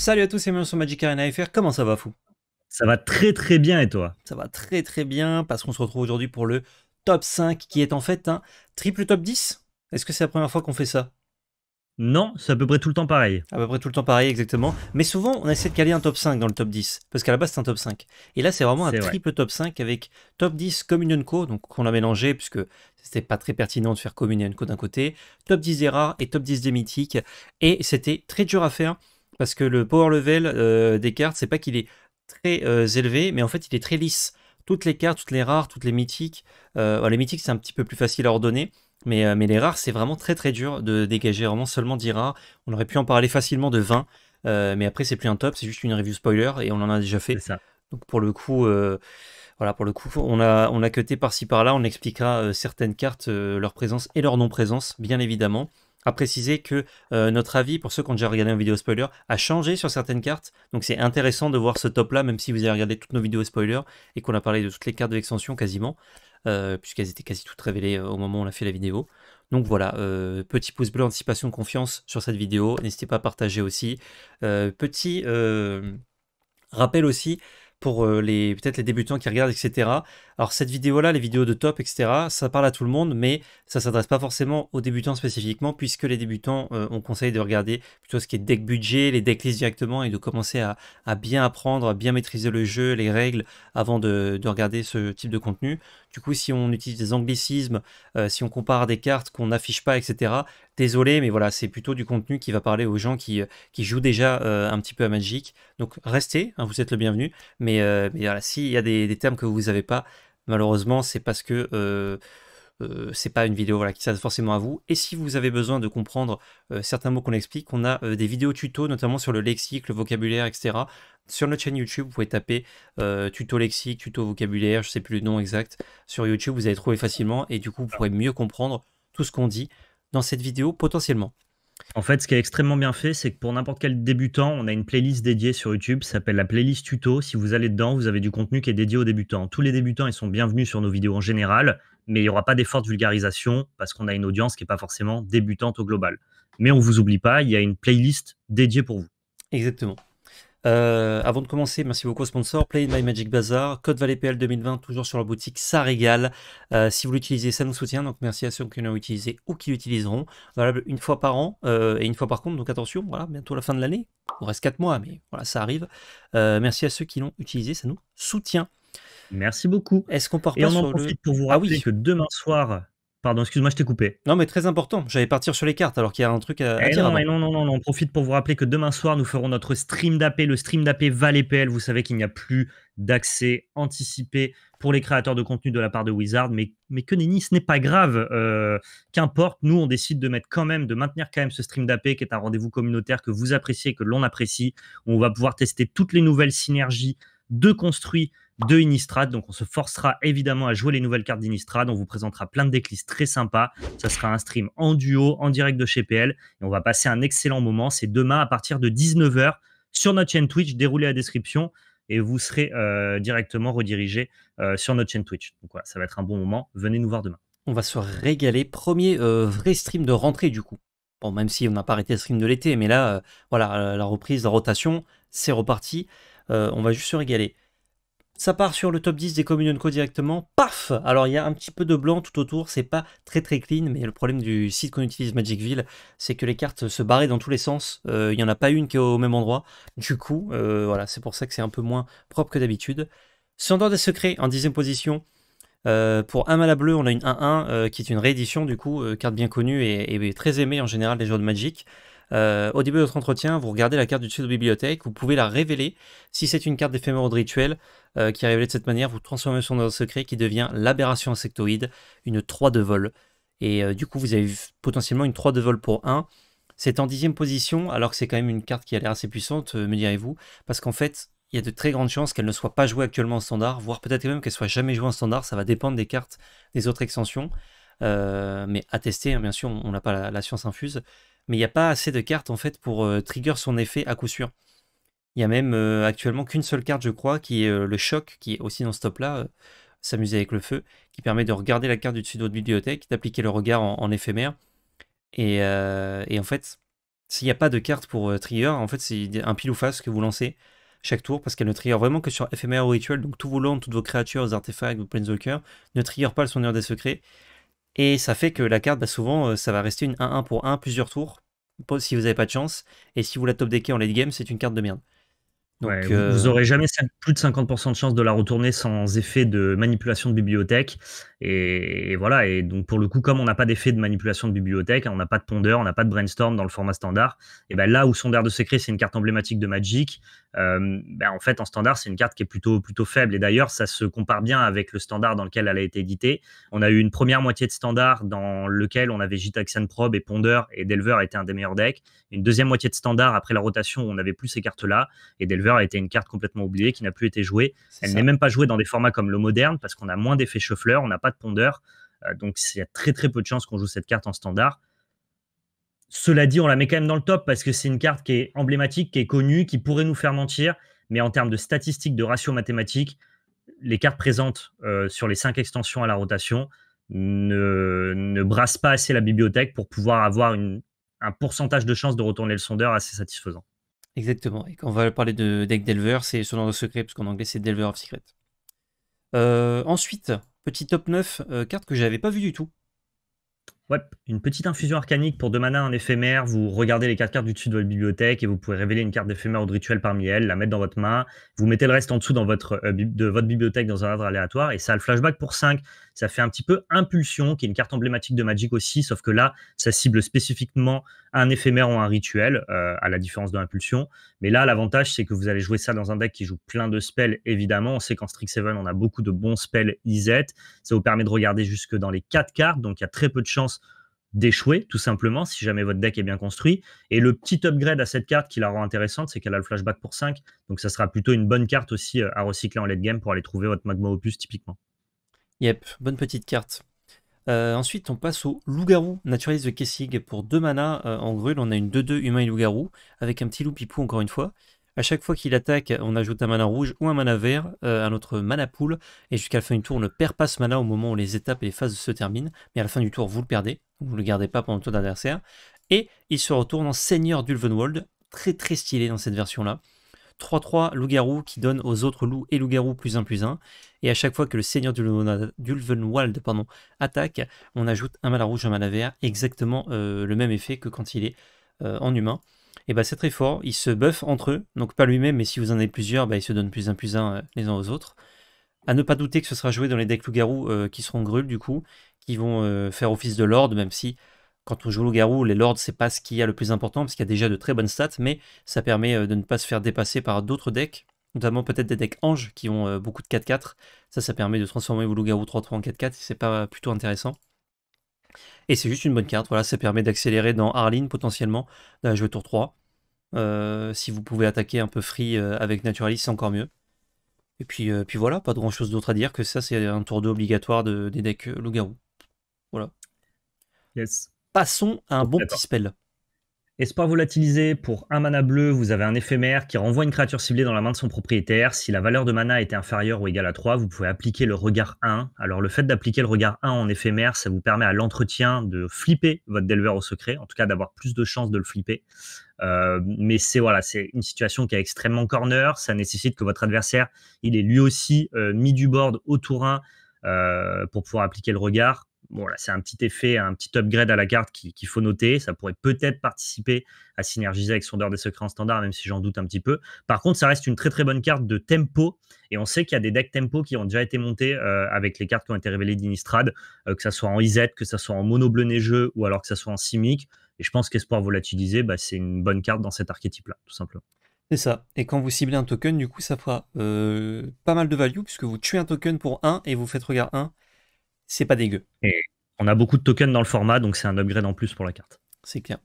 Salut à tous et bienvenue sur Magic Arena FR, comment ça va fou Ça va très très bien et toi Ça va très très bien parce qu'on se retrouve aujourd'hui pour le top 5 qui est en fait un triple top 10 Est-ce que c'est la première fois qu'on fait ça non, c'est à peu près tout le temps pareil. À peu près tout le temps pareil, exactement. Mais souvent, on essaie de caler un top 5 dans le top 10, parce qu'à la base, c'est un top 5. Et là, c'est vraiment un triple top 5 avec top 10 Communion Co, donc qu'on a mélangé, puisque c'était pas très pertinent de faire Communion Co d'un côté, top 10 des rares et top 10 des mythiques. Et c'était très dur à faire parce que le power level euh, des cartes, c'est pas qu'il est très euh, élevé, mais en fait il est très lisse. Toutes les cartes, toutes les rares, toutes les mythiques, euh, les mythiques c'est un petit peu plus facile à ordonner, mais, mais les rares c'est vraiment très très dur de dégager vraiment seulement 10 rares. On aurait pu en parler facilement de 20, mais après c'est plus un top, c'est juste une review spoiler et on en a déjà fait. Ça. Donc pour le coup, voilà, pour le coup, on a, on a cuté par-ci par-là, on expliquera certaines cartes, leur présence et leur non-présence, bien évidemment à préciser que euh, notre avis, pour ceux qui ont déjà regardé nos vidéo spoiler, a changé sur certaines cartes. Donc c'est intéressant de voir ce top-là, même si vous avez regardé toutes nos vidéos spoiler et qu'on a parlé de toutes les cartes de l'extension quasiment, euh, puisqu'elles étaient quasi toutes révélées euh, au moment où on a fait la vidéo. Donc voilà, petit pouce bleu, anticipation, confiance sur cette vidéo. N'hésitez pas à partager aussi. petit rappel aussi, pour euh, les peut-être les débutants qui regardent, etc. Alors cette vidéo-là, les vidéos de top, etc., ça parle à tout le monde, mais ça s'adresse pas forcément aux débutants spécifiquement, puisque les débutants, euh, on conseille de regarder plutôt ce qui est deck budget, les deck list directement, et de commencer à, bien apprendre, à bien maîtriser le jeu, les règles, avant de, regarder ce type de contenu. Du coup, si on utilise des anglicismes, euh, si on compare des cartes qu'on n'affiche pas, etc., Désolé, mais voilà, c'est plutôt du contenu qui va parler aux gens qui, euh, jouent déjà euh, un petit peu à Magic. Donc restez, hein, vous êtes le bienvenu. Mais, euh, s'il y a des, termes que vous n'avez pas, malheureusement, c'est parce que ce c'est pas une vidéo qui s'adresse forcément à vous. Et si vous avez besoin de comprendre certains mots qu'on explique, on a des vidéos tuto, notamment sur le lexique, le vocabulaire, etc sur notre chaîne YouTube, vous pouvez taper tuto lexique, tuto vocabulaire, je ne sais plus le nom exact. Sur YouTube, vous allez trouver facilement et du coup, vous pourrez mieux comprendre tout ce qu'on dit dans cette vidéo potentiellement. En fait, ce qui est extrêmement bien fait, c'est que pour n'importe quel débutant, on a une playlist dédiée sur YouTube, ça s'appelle la playlist tuto. Si vous allez dedans, vous avez du contenu qui est dédié aux débutants. Tous les débutants, ils sont bienvenus sur nos vidéos en général, mais il n'y aura pas d'effort de vulgarisation parce qu'on a une audience qui n'est pas forcément débutante au global. Mais on ne vous oublie pas, il y a une playlist dédiée pour vous. Exactement. Euh, avant de commencer, merci beaucoup aux sponsors Play in My Magic Bazaar, code Valet PL 2020, toujours sur la boutique, ça régale. Euh, si vous l'utilisez, ça nous soutient, donc merci à ceux qui l'ont utilisé ou qui l'utiliseront. Valable une fois par an euh, et une fois par compte, donc attention, voilà, bientôt la fin de l'année. Il reste 4 mois, mais voilà, ça arrive. merci à ceux qui l'ont utilisé, ça nous soutient. Merci beaucoup. Est-ce qu'on part et on en le... pour vous rappeler ah oui. que demain soir, Pardon, excuse-moi, je t'ai coupé. Non, mais très important. J'allais partir sur les cartes alors qu'il y a un truc à, eh dire. Eh non, non, non, non, on profite pour vous rappeler que demain soir, nous ferons notre stream d'AP. Le stream d'AP Valet PL. Vous savez qu'il n'y a plus d'accès anticipé pour les créateurs de contenu de la part de Wizard. Mais, mais que nenni, ce n'est pas grave. Euh, qu'importe, nous, on décide de mettre quand même, de maintenir quand même ce stream d'AP qui est un rendez-vous communautaire que vous appréciez, que l'on apprécie. On va pouvoir tester toutes les nouvelles synergies de construits de Innistrad. Donc, on se forcera évidemment à jouer les nouvelles cartes d'Innistrad. On vous présentera plein de decklists très sympas. Ça sera un stream en duo, en direct de chez PL. Et on va passer un excellent moment. C'est demain à partir de 19h sur notre chaîne Twitch. Déroulez la description et vous serez euh, directement redirigé euh, sur notre chaîne Twitch. Donc, voilà, ça va être un bon moment. Venez nous voir demain. On va se régaler. Premier euh, vrai stream de rentrée, du coup. Bon, même si on n'a pas arrêté le stream de l'été, mais là, voilà, la reprise, la rotation, c'est reparti. on va juste se régaler ça part sur le top 10 des communion co directement, paf Alors il y a un petit peu de blanc tout autour, c'est pas très très clean, mais le problème du site qu'on utilise Magicville, c'est que les cartes se barraient dans tous les sens, euh, il n'y en a pas une qui est au même endroit, du coup, euh, voilà, c'est pour ça que c'est un peu moins propre que d'habitude. Sandor des Secrets en dixième position, euh, pour un bleu, on a une 1-1 qui est une réédition, du coup, carte bien connue et, et, très aimée en général des joueurs de Magic. Euh, au début de votre entretien, vous regardez la carte du dessus de la bibliothèque, vous pouvez la révéler. Si c'est une carte d'éphémère de rituel qui est révélée de cette manière, vous transformez son dans secret qui devient l'aberration insectoïde, une 3 de vol. Et euh, du coup, vous avez potentiellement une 3 de vol pour 1. C'est en dixième position, alors que c'est quand même une carte qui a l'air assez puissante, euh, me direz-vous, parce qu'en fait, il y a de très grandes chances qu'elle ne soit pas jouée actuellement en standard, voire peut-être même qu'elle soit jamais jouée en standard, ça va dépendre des cartes des autres extensions. mais à tester, hein, bien sûr, on n'a pas la, science infuse mais il n'y a pas assez de cartes en fait pour euh, trigger son effet à coup sûr. Il n'y a même euh, actuellement qu'une seule carte, je crois, qui est euh, le choc, qui est aussi dans ce top-là, s'amuser avec le feu, qui permet de regarder la carte du dessus de votre bibliothèque, d'appliquer le regard en, éphémère. Et, en fait, s'il n'y a pas de carte pour trigger, en fait, c'est un pile ou face que vous lancez chaque tour parce qu'elle ne trigger vraiment que sur éphémère ou rituel. Donc, tous vos toutes vos créatures, vos artefacts, vos cœur ne trigger pas le sonneur des secrets et ça fait que la carte, bah, souvent, euh, ça va rester une 1-1 pour 1 plusieurs tours, si vous n'avez pas de chance. Et si vous la top deckez en late game, c'est une carte de merde. Euh, vous n'aurez jamais plus de 50% de chance de la retourner sans effet de manipulation de bibliothèque. Et, voilà, et donc pour le coup, comme on n'a pas d'effet de manipulation de bibliothèque, on n'a pas de pondeur, on n'a pas de brainstorm dans le format standard, et ben là où Sondeur de Secret, c'est une carte emblématique de Magic, euh, ben en fait, en standard, c'est une carte qui est plutôt, plutôt faible. Et d'ailleurs, ça se compare bien avec le standard dans lequel elle a été éditée. On a eu une première moitié de standard dans lequel on avait Gitaxian Probe et Pondeur, et Delver était un des meilleurs decks. Une deuxième moitié de standard après la rotation, où on n'avait plus ces cartes-là, et a été une carte complètement oubliée qui n'a plus été jouée. Elle n'est même pas jouée dans des formats comme le moderne parce qu'on a moins d'effets chauffleurs, on n'a pas de pondeur. Euh, donc il y a très très peu de chances qu'on joue cette carte en standard. Cela dit, on la met quand même dans le top parce que c'est une carte qui est emblématique, qui est connue, qui pourrait nous faire mentir. Mais en termes de statistiques, de ratio mathématiques, les cartes présentes euh, sur les cinq extensions à la rotation ne, ne brassent pas assez la bibliothèque pour pouvoir avoir un pourcentage de chances de retourner le sondeur assez satisfaisant. Exactement. Et quand on va parler de deck Delver, c'est selon le secret, parce qu'en anglais c'est Delver of Secret. Euh, ensuite, petit top 9, euh, carte que j'avais pas vue du tout. Ouais, une petite infusion arcanique pour deux mana, un éphémère. Vous regardez les quatre cartes du dessus de votre bibliothèque et vous pouvez révéler une carte d'éphémère ou de rituel parmi elles, la mettre dans votre main. Vous mettez le reste en dessous dans votre, euh, de votre bibliothèque dans un ordre aléatoire et ça a le flashback pour 5. Ça fait un petit peu Impulsion, qui est une carte emblématique de Magic aussi, sauf que là, ça cible spécifiquement un éphémère ou un rituel, euh, à la différence de Impulsion. Mais là, l'avantage, c'est que vous allez jouer ça dans un deck qui joue plein de spells, évidemment. On sait qu'en Strix 7, on a beaucoup de bons spells IZ. Ça vous permet de regarder jusque dans les 4 cartes, donc il y a très peu de chances d'échouer, tout simplement, si jamais votre deck est bien construit. Et le petit upgrade à cette carte qui la rend intéressante, c'est qu'elle a le flashback pour 5. Donc ça sera plutôt une bonne carte aussi euh, à recycler en late game pour aller trouver votre Magma Opus typiquement. Yep, bonne petite carte. Euh, ensuite, on passe au loup-garou, naturaliste de Kessig. Pour deux mana, euh, en grûle. on a une 2-2 humain et loup-garou, avec un petit loup-pipou encore une fois. À chaque fois qu'il attaque, on ajoute un mana rouge ou un mana vert euh, à notre mana pool, et jusqu'à la fin du tour, on ne perd pas ce mana au moment où les étapes et les phases se terminent, mais à la fin du tour, vous le perdez, vous ne le gardez pas pendant le tour d'adversaire. Et il se retourne en Seigneur d'Ulvenwald, très très stylé dans cette version-là. 3-3 loup-garou qui donne aux autres loups et loups-garous plus 1 plus 1. Et à chaque fois que le seigneur d'Ulvenwald pardon, attaque, on ajoute un à rouge, un à vert, exactement euh, le même effet que quand il est euh, en humain. Et bah c'est très fort, il se buff entre eux, donc pas lui-même, mais si vous en avez plusieurs, bah, se donne plus 1 plus 1 euh, les uns aux autres. À ne pas douter que ce sera joué dans les decks loup garous qui seront grûles du coup, qui vont faire office de lord, même si quand on joue loup-garou, les lords, c'est pas ce qu'il y a le plus important, parce qu'il y a déjà de très bonnes stats, mais ça permet euh, de ne pas se faire dépasser par d'autres decks, notamment peut-être des decks anges qui ont euh, beaucoup de 4-4. Ça, ça permet de transformer vos loup-garou 3-3 en 4-4, c'est pas plutôt intéressant. Et c'est juste une bonne carte, voilà, ça permet d'accélérer dans Arline potentiellement, d'un jeu tour 3. Euh, si vous pouvez attaquer un peu free avec Naturalist, c'est encore mieux. Et puis, puis voilà, pas grand chose d'autre à dire que ça, c'est un tour 2 obligatoire des decks loup-garou. Voilà. Yes passons à un bon petit spell. Espoir volatilisé, pour un mana bleu, vous avez un éphémère qui renvoie une créature ciblée dans la main de son propriétaire. Si la valeur de mana était inférieure ou égale à 3, vous pouvez appliquer le regard 1. Alors le fait d'appliquer le regard 1 en éphémère, ça vous permet à l'entretien de flipper votre déleveur au secret, en tout cas d'avoir plus de chances de le flipper. Euh, mais c'est voilà, c'est une situation qui est extrêmement corner, ça nécessite que votre adversaire, il est lui aussi euh, mis du board au tour 1 euh, pour pouvoir appliquer le regard bon, là, c'est un petit effet, un petit upgrade à la carte qu'il faut noter. Ça pourrait peut-être participer à synergiser avec Sondeur des Secrets en standard, même si j'en doute un petit peu. Par contre, ça reste une très très bonne carte de tempo. Et on sait qu'il y a des decks tempo qui ont déjà été montés euh, avec les cartes qui ont été révélées d'Inistrad, euh, que ça soit en IZ, que ça soit en mono bleu neigeux ou alors que ça soit en simic. Et je pense qu'Espoir Volatilisé, bah, c'est une bonne carte dans cet archétype-là, tout simplement. C'est ça. Et quand vous ciblez un token, du coup, ça fera euh, pas mal de value, puisque vous tuez un token pour 1 et vous faites regard 1. C'est pas dégueu. Et on a beaucoup de tokens dans le format, donc c'est un upgrade en plus pour la carte. C'est clair.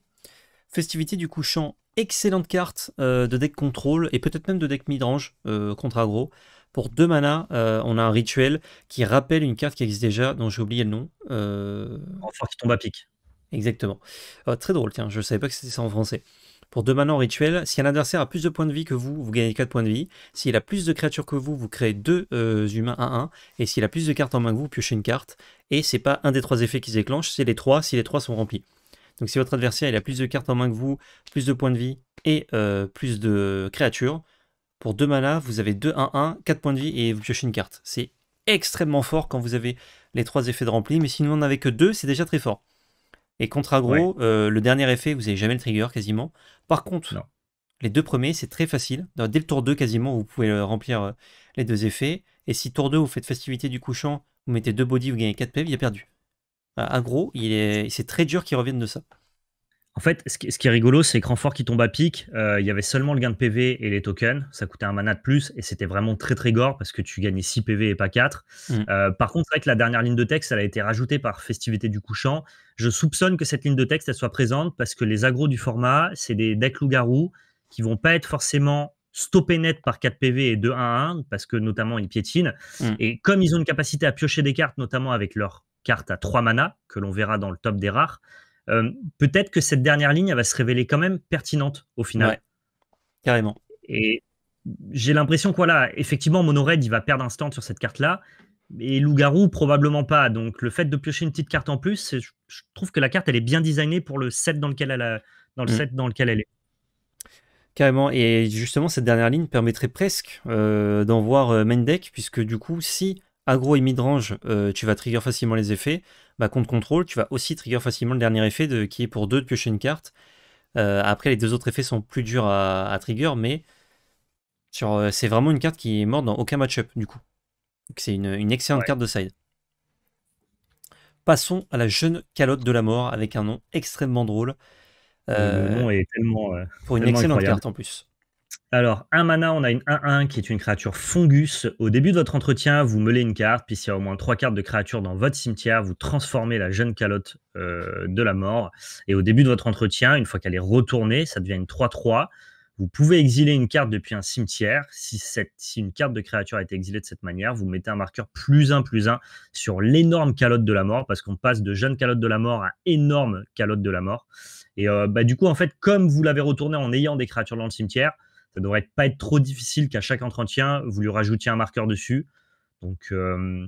Festivité du couchant, excellente carte euh, de deck contrôle et peut-être même de deck midrange euh, contre aggro. Pour deux manas, euh, on a un rituel qui rappelle une carte qui existe déjà, dont j'ai oublié le nom. Euh, enfin, qui tombe à pic. Exactement. très drôle, tiens, je ne savais pas que c'était ça en français. Pour deux manas en rituel, si un adversaire a plus de points de vie que vous, vous gagnez 4 points de vie. S'il a plus de créatures que vous, vous créez 2 euh, humains à 1. Et s'il a plus de cartes en main que vous, vous piochez une carte. Et c'est pas un des trois effets qui se déclenche, c'est les 3 si les trois sont remplis. Donc si votre adversaire il a plus de cartes en main que vous, plus de points de vie et euh, plus de créatures, pour deux manas, vous avez 2, 1, 1, 4 points de vie et vous piochez une carte. C'est extrêmement fort quand vous avez les trois effets de rempli, mais si vous n'en avez que deux, c'est déjà très fort. Et contre aggro, euh, le dernier effet, vous n'avez jamais le trigger quasiment. Par contre, les deux premiers, c'est très facile. dès le tour 2, quasiment, vous pouvez euh, remplir euh, les deux effets. Et si tour 2, vous faites festivité du couchant, vous mettez deux body, vous gagnez 4 PV, il a perdu. aggro, c'est très dur qu'il revienne de ça. En fait, ce qui, est rigolo, c'est que renfort qui tombe à pic, euh, il y avait seulement le gain de PV et les tokens. Ça coûtait un mana de plus et c'était vraiment très très gore parce que tu gagnais 6 PV et pas 4. Mm. Euh, par contre, c'est la dernière ligne de texte, elle a été rajoutée par Festivité du Couchant. Je soupçonne que cette ligne de texte, elle soit présente parce que les agros du format, c'est des decks loup garous qui vont pas être forcément stoppés net par 4 PV et 2 1-1 parce que notamment ils piétinent. Mm. Et comme ils ont une capacité à piocher des cartes, notamment avec leurs carte à 3 mana, que l'on verra dans le top des rares, euh, peut-être que cette dernière ligne, elle va se révéler quand même pertinente au final. Ouais, carrément. Et j'ai l'impression que voilà, effectivement, Monored, il va perdre un stand sur cette carte-là. Et Loup-Garou, probablement pas. Donc le fait de piocher une petite carte en plus, je, trouve que la carte, elle est bien designée pour le set dans lequel elle, a, dans le mm. set dans lequel elle est. Carrément, et justement cette dernière ligne permettrait presque euh, d'en voir euh, main deck, puisque du coup, si agro et midrange, euh, tu vas trigger facilement les effets. Bah, contre contrôle, tu vas aussi trigger facilement le dernier effet de, qui est pour deux de piocher une carte. Euh, après, les deux autres effets sont plus durs à, trigger, mais euh, c'est vraiment une carte qui est morte dans aucun match-up, du coup. C'est une, excellente carte de side. Passons à la jeune calotte de la mort avec un nom extrêmement drôle. Le nom est tellement. pour une excellente carte en plus. Alors, un mana, on a une 1-1 qui est une créature fungus. Au début de votre entretien, vous meulez une carte, puis s'il y a au moins trois cartes de créatures dans votre cimetière, vous transformez la jeune calotte euh, de la mort. Et au début de votre entretien, une fois qu'elle est retournée, ça devient une 3-3. Vous pouvez exiler une carte depuis un cimetière. Si, une carte de créature a été exilée de cette manière, vous mettez un marqueur plus 1 plus 1 sur l'énorme calotte de la mort, parce qu'on passe de jeune calotte de la mort à énorme calotte de la mort. Et euh, bah, du coup, en fait, comme vous l'avez retournée en ayant des créatures dans le cimetière, ça ne devrait pas être trop difficile qu'à chaque entretien, vous lui rajoutiez un marqueur dessus. Donc, euh,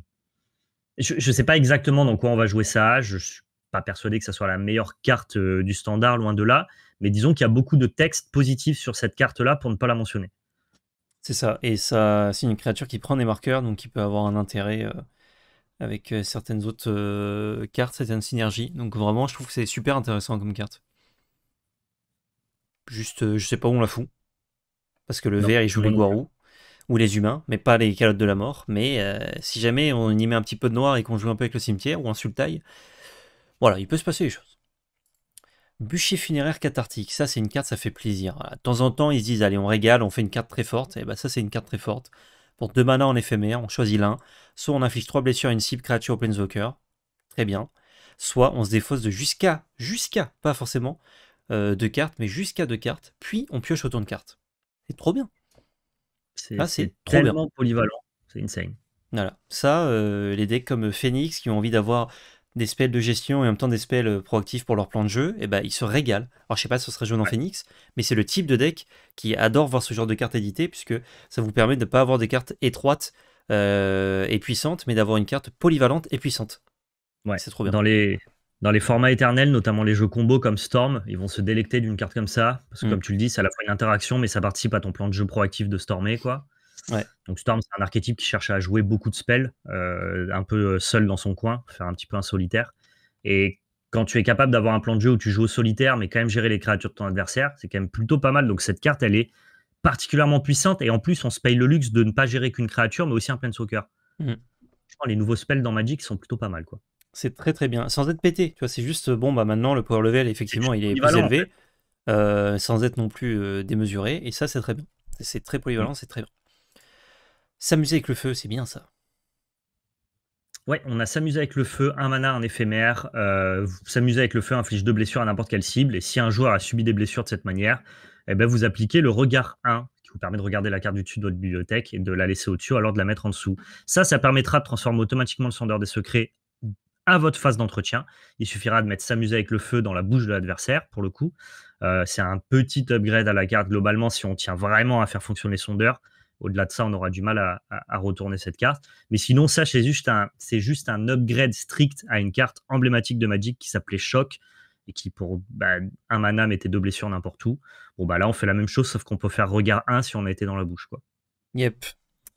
je ne sais pas exactement dans quoi on va jouer ça. Je ne suis pas persuadé que ce soit la meilleure carte euh, du standard, loin de là. Mais disons qu'il y a beaucoup de textes positifs sur cette carte-là pour ne pas la mentionner. C'est ça. Et ça, c'est une créature qui prend des marqueurs, donc qui peut avoir un intérêt euh, avec certaines autres cartes, certaines synergies. Donc vraiment, je trouve que c'est super intéressant comme carte. Juste, je ne sais pas où on la fout parce que le vert, il joue les guarous, ou les humains, mais pas les calottes de la mort. Mais euh, si jamais on y met un petit peu de noir et qu'on joue un peu avec le cimetière ou un sultail, voilà, il peut se passer des choses. Bûcher funéraire cathartique, ça c'est une carte, ça fait plaisir. De temps en temps, ils se disent, allez, on régale, on fait une carte très forte. Et eh bah ben, ça, c'est une carte très forte. Pour deux mana en éphémère, on choisit l'un. Soit on affiche trois blessures à une cible créature au Planeswalker. Très bien. Soit on se défausse de jusqu'à, jusqu'à, pas forcément, euh, deux cartes, mais jusqu'à deux cartes. Puis on pioche autant de cartes. C'est trop bien. C'est ah, tellement polyvalent. C'est insane. Voilà. Ça, euh, les decks comme Phoenix qui ont envie d'avoir des spells de gestion et en même temps des spells euh, proactifs pour leur plan de jeu, et eh ben, ils se régalent. Alors je sais pas si ce serait joué dans Phoenix, mais c'est le type de deck qui adore voir ce genre de cartes éditées, puisque ça vous permet de ne pas avoir des cartes étroites euh, et puissantes, mais d'avoir une carte polyvalente et puissante. Ouais, c'est trop bien. Dans les, dans les formats éternels, notamment les jeux combo comme Storm, ils vont se délecter d'une carte comme ça. Parce que, mm. comme tu le dis, c'est à la fois une interaction, mais ça participe à ton plan de jeu proactif de Stormer. Quoi. Donc, Storm, c'est un archétype qui cherche à jouer beaucoup de spells, euh, un peu euh, seul dans son coin, faire un petit peu un solitaire. Et quand tu es capable d'avoir un plan de jeu où tu joues au solitaire, mais quand même gérer les créatures de ton adversaire, c'est quand même plutôt pas mal. Donc, cette carte, elle est particulièrement puissante. Et en plus, on se paye le luxe de ne pas gérer qu'une créature, mais aussi un plein de soccer. les nouveaux spells dans Magic sont plutôt pas mal. quoi c'est très très bien. Sans être pété, tu vois, c'est juste, bon, bah maintenant le power level, effectivement, il est plus élevé, euh, sans être non plus euh, démesuré, et ça, c'est très bien. C'est très polyvalent, mm. c'est très bien. S'amuser avec le feu, c'est bien ça. Ouais, on a s'amuser avec le feu, un mana, un éphémère. Euh, s'amuser avec le feu inflige deux blessures à n'importe quelle cible. Et si un joueur a subi des blessures de cette manière, eh ben vous appliquez le regard 1, qui vous permet de regarder la carte du dessus de votre bibliothèque et de la laisser au-dessus, alors de la mettre en dessous. Ça, ça permettra de transformer automatiquement le sondeur des secrets à votre phase d'entretien. Il suffira de mettre s'amuser avec le feu dans la bouche de l'adversaire, pour le coup. Euh, c'est un petit upgrade à la carte globalement si on tient vraiment à faire fonctionner sondeur. Au-delà de ça, on aura du mal à, retourner cette carte. Mais sinon, ça, c'est juste, un, c'est juste un upgrade strict à une carte emblématique de Magic qui s'appelait Choc et qui, pour bah, un mana, mettait deux blessures n'importe où. Bon, bah là, on fait la même chose, sauf qu'on peut faire regard 1 si on a été dans la bouche. quoi. Yep.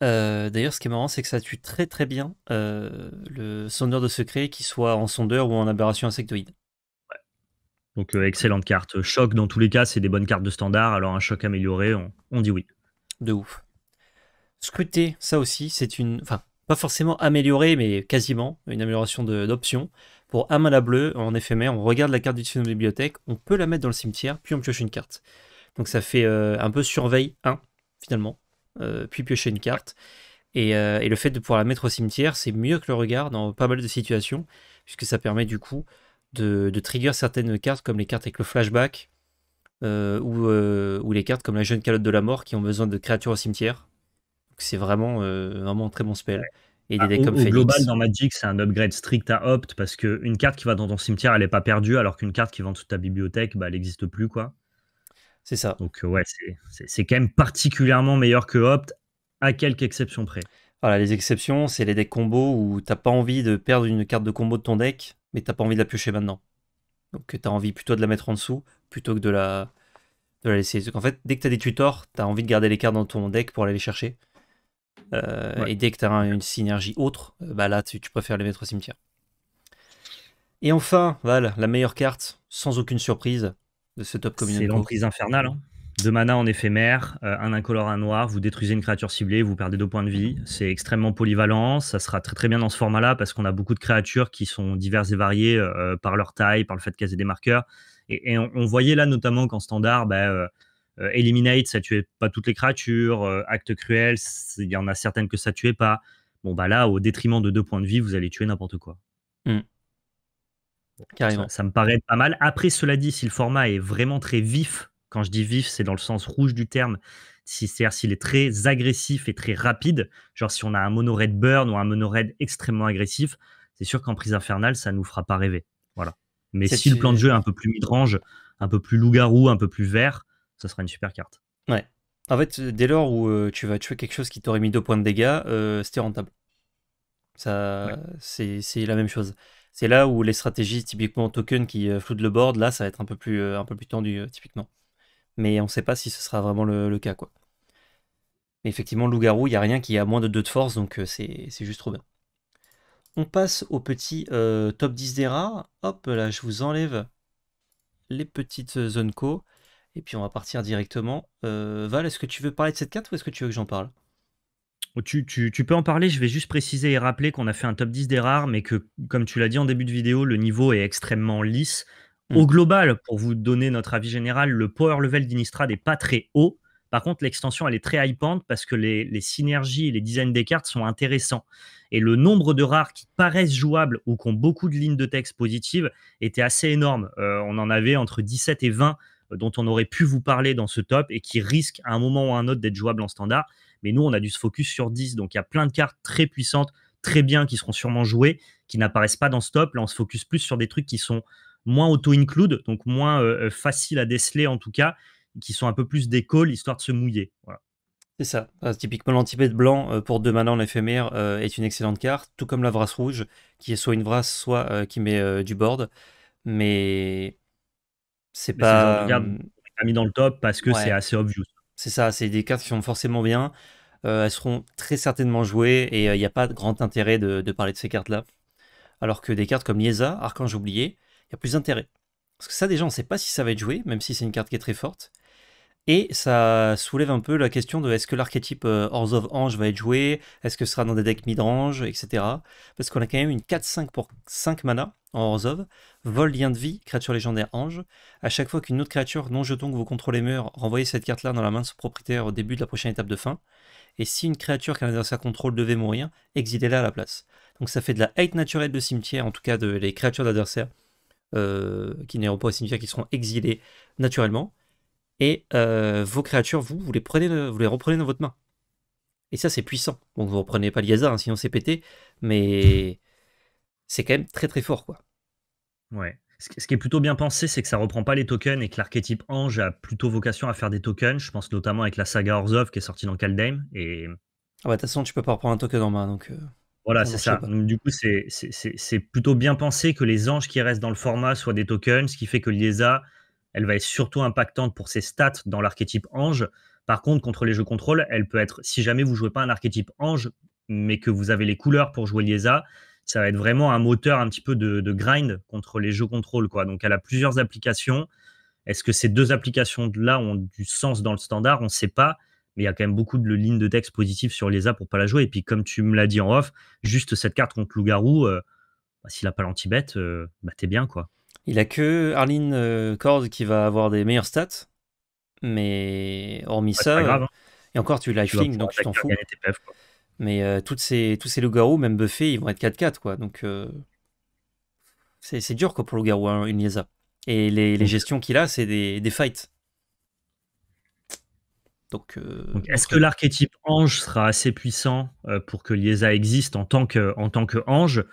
Euh, d'ailleurs, ce qui est marrant, c'est que ça tue très très bien euh, le sondeur de secret, qu'il soit en sondeur ou en aberration insectoïde. Donc, euh, excellente carte. Choc, dans tous les cas, c'est des bonnes cartes de standard. Alors, un choc amélioré, on, dit oui. De ouf. Scruter, ça aussi, c'est une. Enfin, pas forcément amélioré, mais quasiment une amélioration d'option. Pour Amala Bleu, en éphémère, on regarde la carte du de bibliothèque, on peut la mettre dans le cimetière, puis on pioche une carte. Donc ça fait un peu surveille 1, finalement. Euh, puis piocher une carte. Euh, et, le fait de pouvoir la mettre au cimetière, c'est mieux que le regard dans pas mal de situations, puisque ça permet du coup de, de trigger certaines cartes, comme les cartes avec le flashback, euh, ou, les cartes comme la jeune calotte de la mort qui ont besoin de créatures au cimetière. C'est vraiment, vraiment un très bon spell. Et des bah, comme au, global, dans Magic, c'est un upgrade strict à opt parce qu'une carte qui va dans ton cimetière, elle n'est pas perdue, alors qu'une carte qui va dans toute ta bibliothèque, bah, elle n'existe plus. quoi. C'est ça. Donc euh, ouais, c'est quand même particulièrement meilleur que Opt, à quelques exceptions près. Voilà, les exceptions, c'est les decks combos où t'as pas envie de perdre une carte de combo de ton deck, mais t'as pas envie de la piocher maintenant. Donc t'as envie plutôt de la mettre en dessous plutôt que de la, de la laisser. en fait, dès que t'as des tutors, t'as envie de garder les cartes dans ton deck pour aller les chercher. Euh, et dès que as une synergie autre, euh, bah là tu, tu préfères les mettre au cimetière. Et enfin, voilà, la meilleure carte, sans aucune surprise, top C'est l'emprise infernale. Hein. Deux mana en éphémère, euh, un incolore, un noir, vous détruisez une créature ciblée, vous perdez deux points de vie. C'est extrêmement polyvalent, ça sera très très bien dans ce format-là parce qu'on a beaucoup de créatures qui sont diverses et variées euh, euh, par leur taille, par le fait qu'elles aient des marqueurs. Et, on, voyait là notamment qu'en standard, bah, Eliminate, ça tuait pas toutes les créatures, Acte Cruel, il y en a certaines que ça tuait pas. Bon bah là, au détriment de deux points de vie, vous allez tuer n'importe quoi. Mm. Ça me paraît pas mal. Après, cela dit, si le format est vraiment très vif, quand je dis vif, c'est dans le sens rouge du terme, c'est-à-dire s'il est très agressif et très rapide, genre si on a un mono-red burn ou un mono raid extrêmement agressif, c'est sûr qu'en prise infernale, ça nous fera pas rêver. Voilà. Mais si le plan de jeu est un peu plus mid-range, un peu plus loup-garou, un peu plus vert, ça sera une super carte. Ouais. En fait, euh, dès lors où euh, tu vas tuer quelque chose qui t'aurait mis deux points de dégâts, euh, c'était rentable. Ça, c'est la même chose. C'est là où les stratégies typiquement token qui euh, floutent le board, là, ça va être un peu plus, euh, un peu plus tendu euh, typiquement. Mais on ne sait pas si ce sera vraiment le, cas. quoi. Mais effectivement, loup-garou, il n'y a rien qui a moins de 2 de force, donc c'est juste trop bien. On passe au petit top 10 des rares. Hop, là, je vous enlève les petites zones co. Et puis on va partir directement. Val, est-ce que tu veux parler de cette carte ou est-ce que tu veux que j'en parle tu, peux en parler, je vais juste préciser et rappeler qu'on a fait un top 10 des rares, mais que, comme tu l'as dit en début de vidéo, le niveau est extrêmement lisse. Mm. Au global, pour vous donner notre avis général, le power level d'Inistrad n'est pas très haut. Par contre, l'extension, elle est très hypante parce que les, synergies et les designs des cartes sont intéressants. Et le nombre de rares qui paraissent jouables ou qui ont beaucoup de lignes de texte positives était assez énorme. Euh, on en avait entre 17 et 20 euh, dont on aurait pu vous parler dans ce top et qui risquent à un moment ou à un autre d'être jouables en standard. Mais nous, on a dû se focus sur 10. Donc, il y a plein de cartes très puissantes, très bien, qui seront sûrement jouées, qui n'apparaissent pas dans ce top. Là, on se focus plus sur des trucs qui sont moins auto includes donc moins euh, euh, faciles à déceler en tout cas, qui sont un peu plus des histoire de se mouiller. C'est ça. Ah, typiquement, l'antipède blanc euh, pour deux mana en éphémère est une excellente carte, tout comme la vrasse rouge, qui est soit une vrasse, soit qui met du board. Mais c'est pas. mis dans le top parce que c'est assez obvious. C'est ça, c'est des cartes qui sont forcément bien. Euh, elles seront très certainement jouées et euh, il n'y a pas de grand intérêt de, parler de ces cartes-là. Alors que des cartes comme Liesa, Archange oublié, il y a plus d'intérêt. Parce que ça, déjà, on ne sait pas si ça va être joué, même si c'est une carte qui est très forte. Et ça soulève un peu la question de est-ce que l'archétype euh, Horse of Ange va être joué Est-ce que ce sera dans des decks mid-range, etc. Parce qu'on a quand même une 4-5 pour 5 mana en Horse of, vol lien de vie, créature légendaire ange. À chaque fois qu'une autre créature non jeton que vous contrôlez meurt, renvoyez cette carte-là dans la main de son propriétaire au début de la prochaine étape de fin. Et si une créature qu'un adversaire contrôle devait mourir, exilez-la à la place. Donc ça fait de la hate naturelle de cimetière, en tout cas de les créatures d'adversaires euh, qui n'auront pas au cimetière, qui seront exilées naturellement et euh, vos créatures, vous, vous les, prenez, vous les reprenez dans votre main. Et ça, c'est puissant. Donc, vous reprenez pas le hein, sinon c'est pété, mais c'est quand même très très fort, quoi. Ouais. Ce qui est plutôt bien pensé, c'est que ça reprend pas les tokens et que l'archétype ange a plutôt vocation à faire des tokens. Je pense notamment avec la saga Orzhov qui est sortie dans Kaldheim. Et... Ah bah, de toute façon, tu peux pas reprendre un token en main, donc. Euh, voilà, c'est ça. du coup, c'est plutôt bien pensé que les anges qui restent dans le format soient des tokens, ce qui fait que l'IESA elle va être surtout impactante pour ses stats dans l'archétype ange. Par contre, contre les jeux contrôle, elle peut être, si jamais vous jouez pas un archétype ange, mais que vous avez les couleurs pour jouer Liesa, ça va être vraiment un moteur un petit peu de, grind contre les jeux contrôle. Quoi. Donc elle a plusieurs applications. Est-ce que ces deux applications-là ont du sens dans le standard On ne sait pas. Mais il y a quand même beaucoup de lignes de texte positives sur Liesa pour pas la jouer. Et puis, comme tu me l'as dit en off, juste cette carte contre Loup-Garou, euh, bah, s'il n'a pas l'anti-bête, euh, bah, t'es bien. quoi. Il a que Arlene euh, Cord qui va avoir des meilleures stats. Mais hormis ça. Hein. Euh, et encore, tu lifelink, donc tu t'en fous. mais euh, tous ces loups-garous, même buffés, ils vont être 4-4, quoi. Donc, c'est dur, quoi, pour le garou, hein, une liesa. Et les, gestions qu'il a, c'est des, fights. Donc, est-ce que l'archétype ange sera assez puissant pour que Liesa existe en tant que, en tant que ange